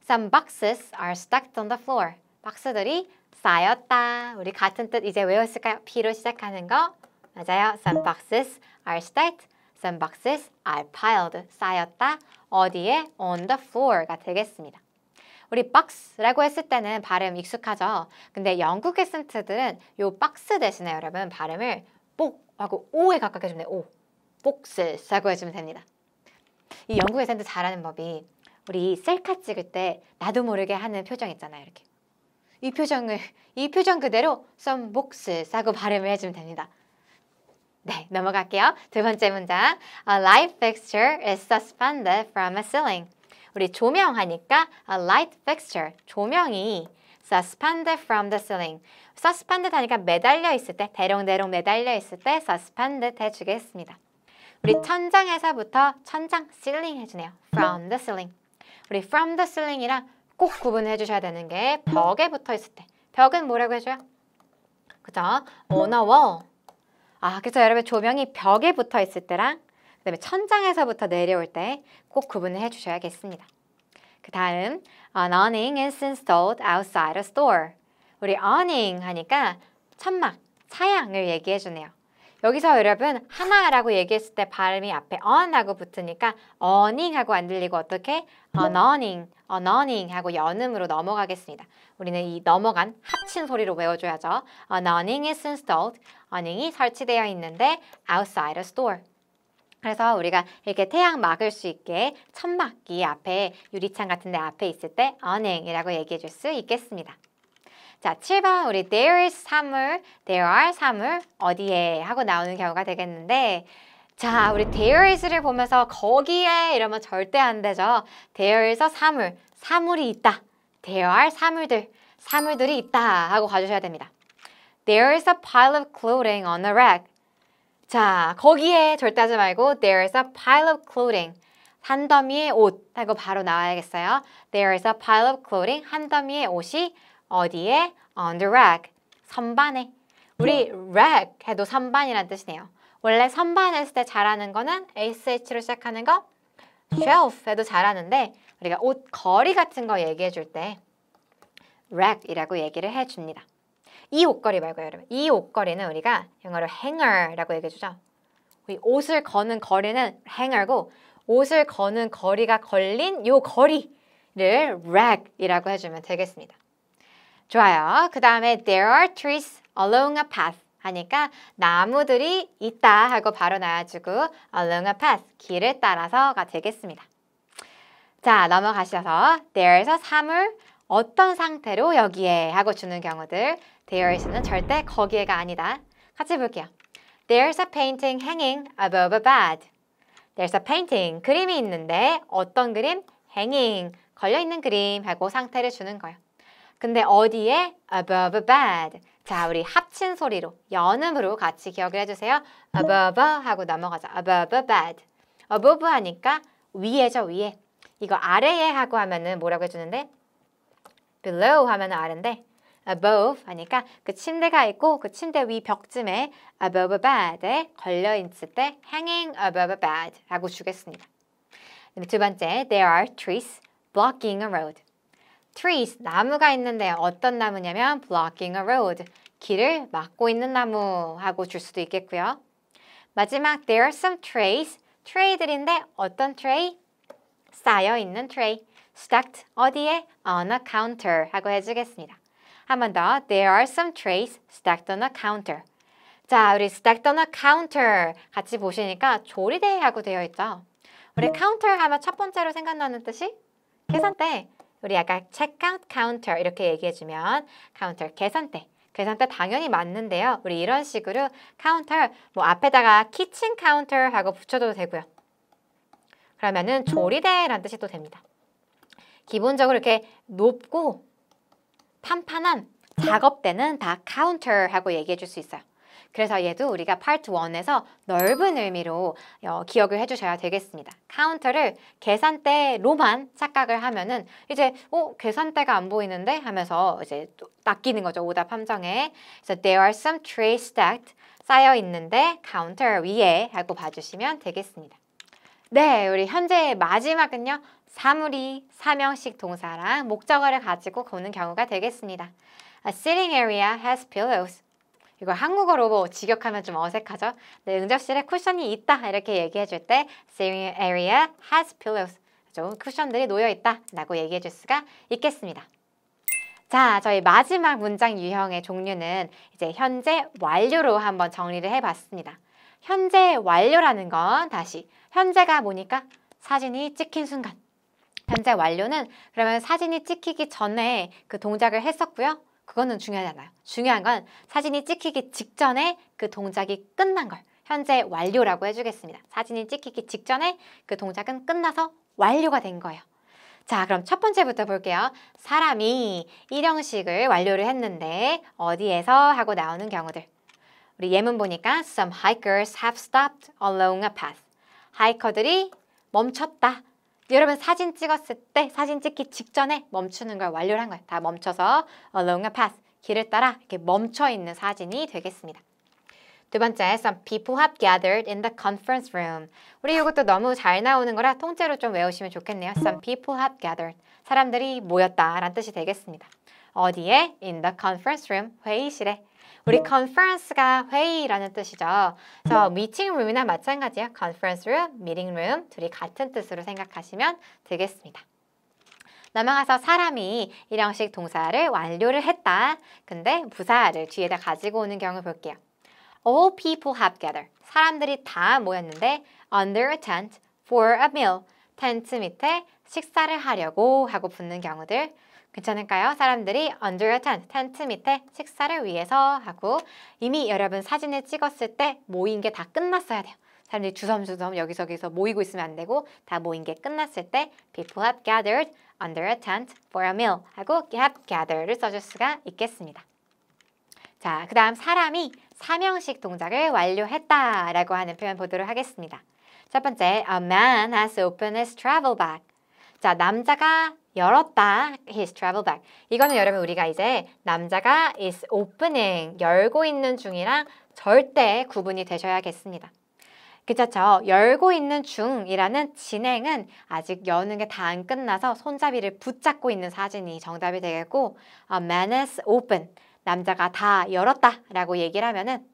Some boxes are stacked on the floor. 박스들이 쌓였다. 우리 같은 뜻 이제 외웠을까요? P로 시작하는 거. 맞아요. Some boxes are stacked. Some boxes are piled. 쌓였다. 어디에? On the floor가 되겠습니다. 우리 박스라고 했을 때는 발음 익숙하죠. 근데 영국 에센트들은 요 박스 대신에 여러분 발음을 뽁하고 오에 가깝게 해주면 돼요. 오. 복스라고 해주면 됩니다. 이 영국 에센트 잘하는 법이 우리 셀카 찍을 때 나도 모르게 하는 표정 있잖아요. 이렇게. 이 표정을 이 표정 그대로 썸복스 싸고 발음을 해주면 됩니다. 네, 넘어갈게요. 두 번째 문장. A light fixture is suspended from a ceiling. 우리 조명하니까 a light fixture, 조명이 suspended from the ceiling. suspended 하니까 매달려 있을 때, 대롱대롱 매달려 있을 때 suspended 해주겠습니다. 우리 천장에서부터 천장, ceiling 해주네요. from the ceiling. 우리 from the ceiling이랑 꼭 구분해 주셔야 되는 게 벽에 붙어 있을 때 벽은 뭐라고 해줘요? 그죠? 어나워 아, 그래서 여러분 조명이 벽에 붙어 있을 때랑 그다음에 천장에서부터 내려올 때 꼭 구분을 해주셔야겠습니다. 그 다음, 어, an awning is installed outside a store. 우리 awning 하니까 천막, 사양을 얘기해주네요. 여기서 여러분 하나라고 얘기했을 때 발음이 앞에 on하고 붙으니까 earning하고 안 들리고 어떻게 earning, earning 하고 연음으로 넘어가겠습니다. 우리는 이 넘어간 합친 소리로 외워줘야죠. earning is installed, earning이 설치되어 있는데 outside a store. 그래서 우리가 이렇게 태양 막을 수 있게 천막이 앞에 유리창 같은 데 앞에 있을 때 earning이라고 얘기해 줄 수 있겠습니다. 자, 7번 우리 there is 사물, there are 사물 어디에 하고 나오는 경우가 되겠는데 자, 우리 there is를 보면서 거기에 이러면 절대 안 되죠. there is 사물, 사물이 있다. there are 사물들, 사물들이 있다 하고 가주셔야 됩니다. There is a pile of clothing on the rack. 자, 거기에 절대 하지 말고 there is a pile of clothing. 한 더미의 옷 하고 바로 나와야겠어요. There is a pile of clothing. 한 더미의 옷이 어디에? On the rack. 선반에. 우리 음. rack 해도 선반이란 뜻이네요. 원래 선반 했을 때 잘하는 거는 sh로 시작하는 거 shelf 해도 잘하는데 우리가 옷 거리 같은 거 얘기해 줄때 rack이라고 얘기를 해 줍니다. 이 옷걸이 말고요, 여러분. 이 옷걸이는 우리가 영어로 hanger라고 얘기해 주죠. 우리 옷을 거는 거리는 hanger고 옷을 거는 거리가 걸린 요 거리를 rack이라고 해주면 되겠습니다. 좋아요. 그 다음에 there are trees along a path 하니까 나무들이 있다 하고 바로 나와주고 along a path 길을 따라서가 되겠습니다. 자 넘어가셔서 there에서 사물 어떤 상태로 여기에 하고 주는 경우들 there에서는 절대 거기에가 아니다. 같이 볼게요. There's a painting hanging above a bed. There's a painting. 그림이 있는데 어떤 그림? hanging. 걸려있는 그림 하고 상태를 주는 거예요. 근데 어디에? above a bed. 자, 우리 합친 소리로 연음으로 같이 기억을 해주세요. above 하고 넘어가자. above a bed. above 하니까 위에죠, 위에. 이거 아래에 하고 하면은 뭐라고 해주는데? below 하면은 아래인데 above 하니까 그 침대가 있고 그 침대 위 벽쯤에 above a bed에 걸려있을 때 hanging above a bed라고 주겠습니다. 두 번째, there are trees blocking a road. trees, 나무가 있는데 어떤 나무냐면 blocking a road, 길을 막고 있는 나무하고 줄 수도 있겠고요. 마지막 there are some trays, 트레이들인데 어떤 트레이? 쌓여 있는 트레이. stacked 어디에? on a counter 하고 해주겠습니다. 한 번 더 there are some trays stacked on a counter. 자, 우리 stacked on a counter 같이 보시니까 조리대하고 되어 있죠. 우리 counter 하면 첫 번째로 생각나는 뜻이 계산대. 우리 아까 checkout counter 이렇게 얘기해주면 counter 계산대 계산대 당연히 맞는데요. 우리 이런 식으로 counter 뭐 앞에다가 kitchen counter 하고 붙여줘도 되고요. 그러면은 조리대라는 뜻이 또 됩니다. 기본적으로 이렇게 높고 판판한 작업대는 다 counter 하고 얘기해 줄 수 있어요. 그래서 얘도 우리가 파트 1에서 넓은 의미로 어, 기억을 해주셔야 되겠습니다. 카운터를 계산대로만 착각을 하면은 이제 어 계산대가 안 보이는데 하면서 이제 낚이는 거죠 오답 함정에. 그래서 there are some trays stacked 쌓여 있는데 카운터 위에 하고 봐주시면 되겠습니다. 네, 우리 현재 마지막은요. 사물이 사명식 동사랑 목적어를 가지고 보는 경우가 되겠습니다. A sitting area has pillows. 이거 한국어로 직역하면 좀 어색하죠? 네, 응접실에 쿠션이 있다 이렇게 얘기해 줄때 sitting area has pillows. 좀 쿠션들이 놓여 있다 라고 얘기해 줄 수가 있겠습니다. 자, 저희 마지막 문장 유형의 종류는 이제 현재 완료로 한번 정리를 해봤습니다. 현재 완료라는 건 다시 현재가 뭐니까 사진이 찍힌 순간 현재 완료는 그러면 사진이 찍히기 전에 그 동작을 했었고요. 그거는 중요하지 않아요. 중요한 건 사진이 찍히기 직전에 그 동작이 끝난 걸 현재 완료라고 해주겠습니다. 사진이 찍히기 직전에 그 동작은 끝나서 완료가 된 거예요. 자 그럼 첫 번째부터 볼게요. 사람이 일형식을 완료를 했는데 어디에서 하고 나오는 경우들 우리 예문 보니까 Some hikers have stopped along a path 하이커들이 멈췄다 여러분 사진 찍었을 때 사진 찍기 직전에 멈추는 걸 완료를 한 거예요. 다 멈춰서 along a path, 길을 따라 이렇게 멈춰 있는 사진이 되겠습니다. 두 번째, some people have gathered in the conference room. 우리 이것도 너무 잘 나오는 거라 통째로 좀 외우시면 좋겠네요. Some people have gathered. 사람들이 모였다 라는 뜻이 되겠습니다. 어디에? In the conference room, 회의실에. 우리 conference가 회의라는 뜻이죠. 그래서 meeting room이나 마찬가지야. conference room, meeting room 둘이 같은 뜻으로 생각하시면 되겠습니다. 넘어가서 사람이 일형식 동사를 완료를 했다. 근데 부사를 뒤에다 가지고 오는 경우 볼게요. All people have gathered. 사람들이 다 모였는데 under a tent for a meal. 텐트 밑에 식사를 하려고 하고 붙는 경우들 괜찮을까요? 사람들이 under a tent, 텐트 밑에 식사를 위해서 하고 이미 여러분 사진을 찍었을 때 모인 게 다 끝났어야 돼요. 사람들이 주섬주섬 여기저기서 모이고 있으면 안 되고 다 모인 게 끝났을 때 people have gathered under a tent for a meal 하고 have gathered를 써줄 수가 있겠습니다. 자, 그 다음 사람이 삼형식 동작을 완료했다 라고 하는 표현 보도록 하겠습니다. 첫 번째, a man has opened his travel bag. 자, 남자가 열었다 his travel bag 이거는 여러분 우리가 이제 남자가 is opening 열고 있는 중이랑 절대 구분이 되셔야겠습니다. 그렇죠. 열고 있는 중이라는 진행은 아직 여는 게 다 안 끝나서 손잡이를 붙잡고 있는 사진이 정답이 되겠고 a man is open 남자가 다 열었다 라고 얘기를 하면은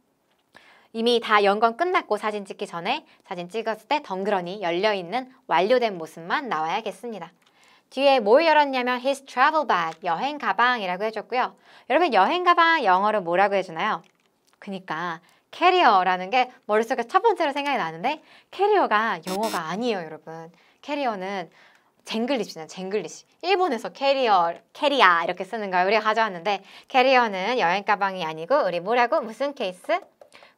이미 다 연건 끝났고 사진 찍기 전에 사진 찍었을 때 덩그러니 열려있는 완료된 모습만 나와야겠습니다. 뒤에 뭘 열었냐면 his travel bag, 여행 가방이라고 해줬고요. 여러분 여행 가방 영어로 뭐라고 해주나요? 그니까 캐리어라는 게 머릿속에 첫 번째로 생각이 나는데 캐리어가 영어가 아니에요 여러분. 캐리어는 쟁글리시잖 쟁글리시. 일본에서 캐리어, 캐리아 이렇게 쓰는 거예요. 우리가 가져왔는데 캐리어는 여행 가방이 아니고 우리 뭐라고 무슨 케이스?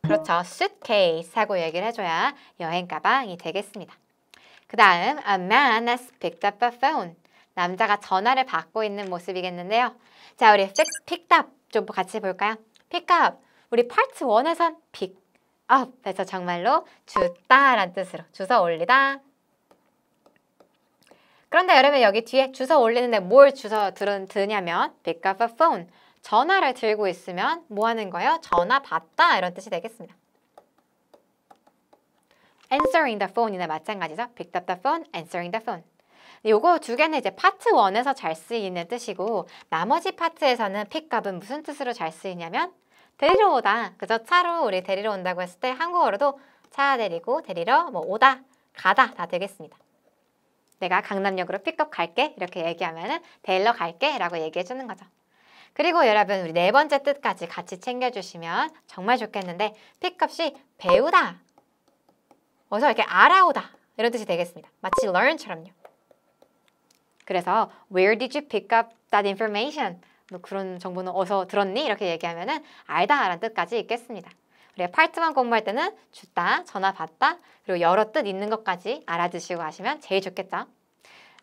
그렇죠. s u i t c 하고 얘기를 해줘야 여행 가방이 되겠습니다. 그 다음, a man has picked up a phone. 남자가 전화를 받고 있는 모습이겠는데요. 자, 우리 픽답 좀 같이 볼까요? 픽업. 우리 파트 원에선 픽업. 그래서 정말로 주다란 뜻으로 주워 올리다. 그런데 여러분 여기 뒤에 주워 올리는데 뭘 주워 드냐면 pick up a phone. 전화를 들고 있으면 뭐 하는 거예요? 전화 받다 이런 뜻이 되겠습니다. answering the phone이나 마찬가지죠. picked up the phone, answering the phone. 요거 두 개는 이제 파트 1에서 잘 쓰이는 뜻이고 나머지 파트에서는 픽값은 무슨 뜻으로 잘 쓰이냐면 데리러 오다. 그저 차로 우리 데리러 온다고 했을 때 한국어로도 차 데리고 데리러 뭐 오다, 가다 다 되겠습니다. 내가 강남역으로 픽업 갈게 이렇게 얘기하면 은 데일러 갈게 라고 얘기해 주는 거죠. 그리고 여러분 우리 네 번째 뜻까지 같이 챙겨주시면 정말 좋겠는데 픽업이 배우다 어서 이렇게 알아오다 이런 뜻이 되겠습니다. 마치 learn처럼요. 그래서 where did you pick up that information? 너 뭐 그런 정보는 어디서 들었니? 이렇게 얘기하면은 알다라는 뜻까지 있겠습니다. 우리 파트만 공부할 때는 줬다, 전화 받다, 그리고 여러 뜻 있는 것까지 알아두시고 하시면 제일 좋겠죠.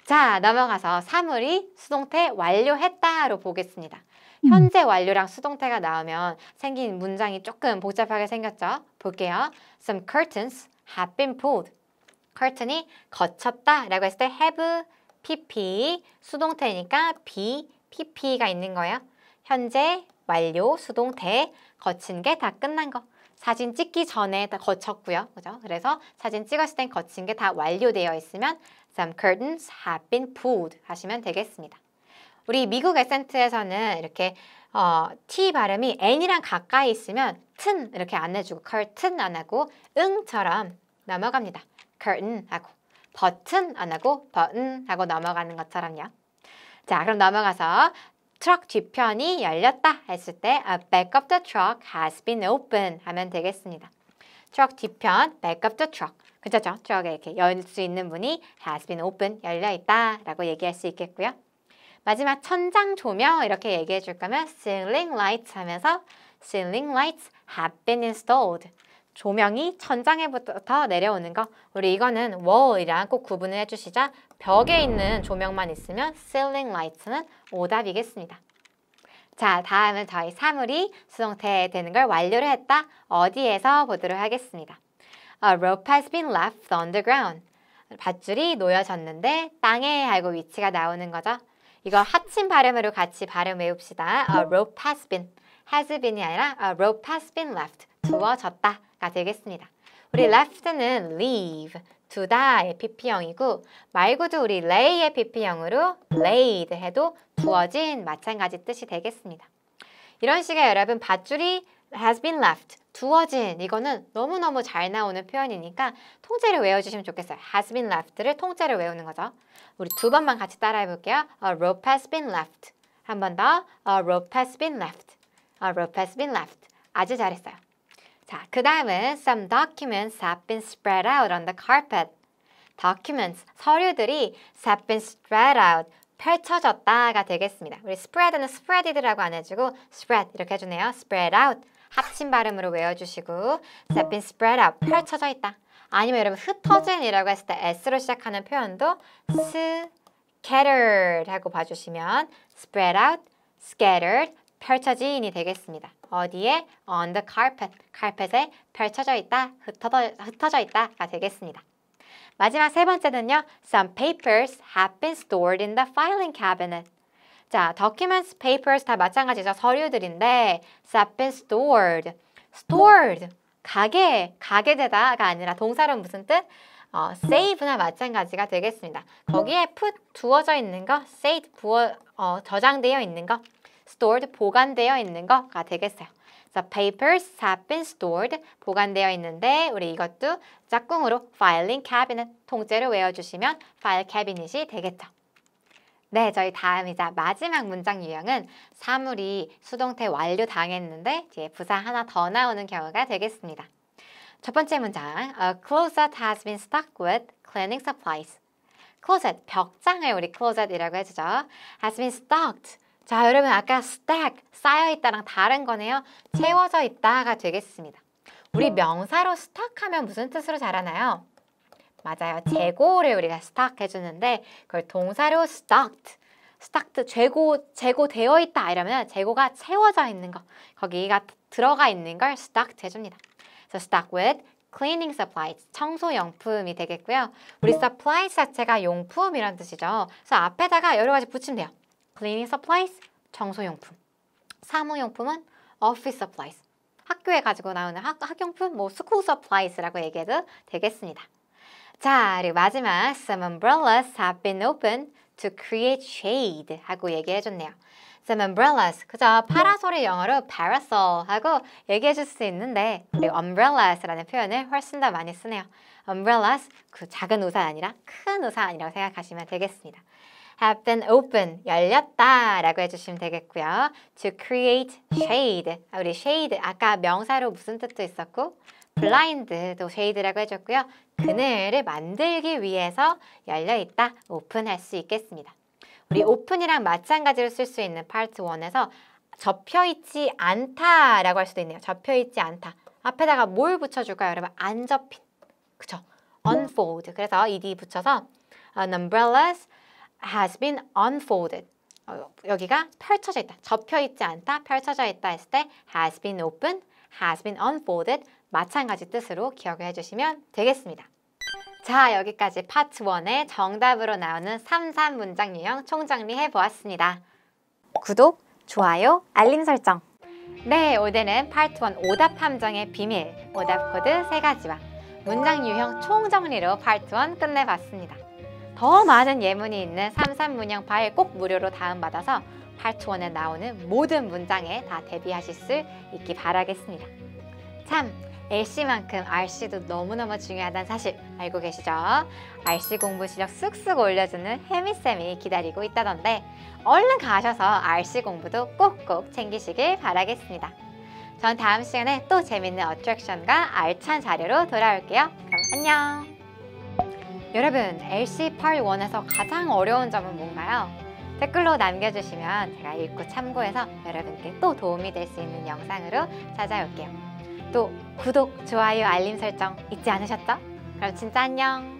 자, 넘어가서 사물이 수동태 완료했다로 보겠습니다. 음. 현재 완료랑 수동태가 나오면 생긴 문장이 조금 복잡하게 생겼죠. 볼게요. Some curtains have been pulled. 커튼이 거쳤다 라고 했을 때 have PP, 수동태니까 B, PP가 있는 거예요. 현재, 완료, 수동태, 거친 게 다 끝난 거. 사진 찍기 전에 다 거쳤고요. 그죠? 그래서 사진 찍었을 땐 거친 게 다 완료되어 있으면 some curtains have been pulled 하시면 되겠습니다. 우리 미국 액센트에서는 이렇게 어, T 발음이 N이랑 가까이 있으면 튼 이렇게 안 해주고 curtain 안 하고 응처럼 넘어갑니다. curtain 하고 버튼 안 하고 버은 하고 넘어가는 것처럼요. 자, 그럼 넘어가서 트럭 뒤편이 열렸다 했을 때 a back of the truck has been open 하면 되겠습니다. 트럭 뒤편 back of the truck 그죠? 트럭에 이렇게 열 수 있는 문이 has been open 열려 있다 라고 얘기할 수 있겠고요. 마지막 천장 조명 이렇게 얘기해 줄 거면 ceiling lights 하면서 ceiling lights have been installed 조명이 천장에 부터 내려오는 거 우리 이거는 wall이랑 꼭 구분을 해주시자 벽에 있는 조명만 있으면 ceiling light는 오답이겠습니다. 자, 다음은 저희 사물이 수동태 되는 걸 완료를 했다. 어디에서 보도록 하겠습니다. A rope has been left on the ground. 밧줄이 놓여졌는데 땅에 알고 위치가 나오는 거죠. 이거 하친 발음으로 같이 발음 외웁시다. A rope has been. has been이 아니라 a rope has been left. 두어졌다. 가 되겠습니다. 우리 뭐? left는 leave, 두다의 pp형이고 말고도 우리 lay의 pp형으로 laid 해도 두어진 마찬가지 뜻이 되겠습니다. 이런 식의 여러분 밧줄이 has been left, 두어진 이거는 너무너무 잘 나오는 표현이니까 통째로 외워주시면 좋겠어요. has been left를 통째로 외우는 거죠. 우리 두 번만 같이 따라해 볼게요. A rope has been left. 한 번 더. A rope has been left. A rope has been left. 아주 잘했어요. 자, 그 다음은 some documents have been spread out on the carpet. documents, 서류들이 have been spread out, 펼쳐졌다가 되겠습니다. 우리 spread는 spreaded라고 안 해주고 spread 이렇게 해주네요. spread out, 합친 발음으로 외워주시고 have been spread out, 펼쳐져 있다. 아니면 여러분 흩어진이라고 했을 때 s로 시작하는 표현도 scattered 하고 봐주시면 spread out, scattered 펼쳐진이 되겠습니다. 어디에? on the carpet. carpet에 펼쳐져 있다, 흩어져, 흩어져 있다가 되겠습니다. 마지막 세 번째는요. Some papers have been stored in the filing cabinet. 자, documents, papers 다 마찬가지죠. 서류들인데 have been stored. stored. 가게, 가게되다가 아니라 동사는 무슨 뜻? 어, save나 마찬가지가 되겠습니다. 거기에 put, 두어져 있는 거, saved, 부어, 어, 저장되어 있는 거 stored 보관되어 있는 거가 되겠어요. 자, papers have been stored 보관되어 있는데 우리 이것도 짝꿍으로 filing cabinet 통째로 외워주시면 file cabinet이 되겠죠. 네, 저희 다음이자 마지막 문장 유형은 사물이 수동태 완료당했는데 뒤에 부사 하나 더 나오는 경우가 되겠습니다. 첫 번째 문장, A closet has been stuck with cleaning supplies. closet, 벽장을 우리 closet이라고 해주죠. has been stocked. 자, 여러분 아까 stack, 쌓여있다랑 다른 거네요. 채워져 있다가 되겠습니다. 우리 명사로 스탁하면 무슨 뜻으로 잘하나요? 맞아요. 재고를 우리가 스탁 해주는데 그걸 동사로 stocked, 스탁트 재고 재고되어 있다 이러면 재고가 채워져 있는 거 거기가 들어가 있는 걸 스탁트 해줍니다. 그래서 so stock with cleaning supplies 청소 용품이 되겠고요. 우리 supplies 자체가 용품이란 뜻이죠. 그래서 앞에다가 여러 가지 붙이면 돼요. cleaning supplies, 정소용품. 사무용품은 office supplies. 학교에 가지고 나오는 학, 학용품, 뭐 school supplies라고 얘기해도 되겠습니다. 자, 그리고 마지막 some umbrellas have been opened to create shade 하고 얘기해 줬네요. some umbrellas 그죠? 파라솔의 영어로 parasol 하고 얘기해 줄 수 있는데 그리고 umbrellas라는 표현을 훨씬 더 많이 쓰네요. umbrellas 그 작은 우산 아니라 큰 우산이라고 생각하시면 되겠습니다. have been open, 열렸다 라고 해주시면 되겠고요. to create shade, 우리 shade, 아까 명사로 무슨 뜻도 있었고 블라인드도 쉐이드라고 해줬고요. 그늘을 만들기 위해서 열려있다, 오픈할 수 있겠습니다. 우리 오픈이랑 마찬가지로 쓸 수 있는 파트 1에서 접혀있지 않다 라고 할 수도 있네요. 접혀있지 않다. 앞에다가 뭘 붙여줄까요? 여러분, 안 접힌. 그쵸? unfold. 그래서 ed 붙여서 an umbrella's has been unfolded. 어, 여기가 펼쳐져 있다, 접혀 있지 않다, 펼쳐져 있다 했을 때 has been open, has been unfolded 마찬가지 뜻으로 기억을 해주시면 되겠습니다. 자, 여기까지 파트 1의 정답으로 나오는 33 문장 유형 총정리해보았습니다. 구독, 좋아요, 알림 설정! 네, 오늘은 파트 1 오답 함정의 비밀, 오답 코드 세가지와 문장 유형 총정리로 파트 1 끝내봤습니다. 더 많은 예문이 있는 삼삼문형 파일 꼭 무료로 다운받아서 파트1에 나오는 모든 문장에 다 대비하실 수 있기 바라겠습니다. 참! LC만큼 RC도 너무너무 중요하다는 사실 알고 계시죠? RC 공부 실력 쑥쑥 올려주는 해미쌤이 기다리고 있다던데 얼른 가셔서 RC 공부도 꼭꼭 챙기시길 바라겠습니다. 전 다음 시간에 또 재밌는 어트랙션과 알찬 자료로 돌아올게요. 그럼 안녕! 여러분 LC81에서 가장 어려운 점은 뭔가요? 댓글로 남겨주시면 제가 읽고 참고해서 여러분께 또 도움이 될 수 있는 영상으로 찾아올게요. 또 구독, 좋아요, 알림 설정 잊지 않으셨죠? 그럼 진짜 안녕!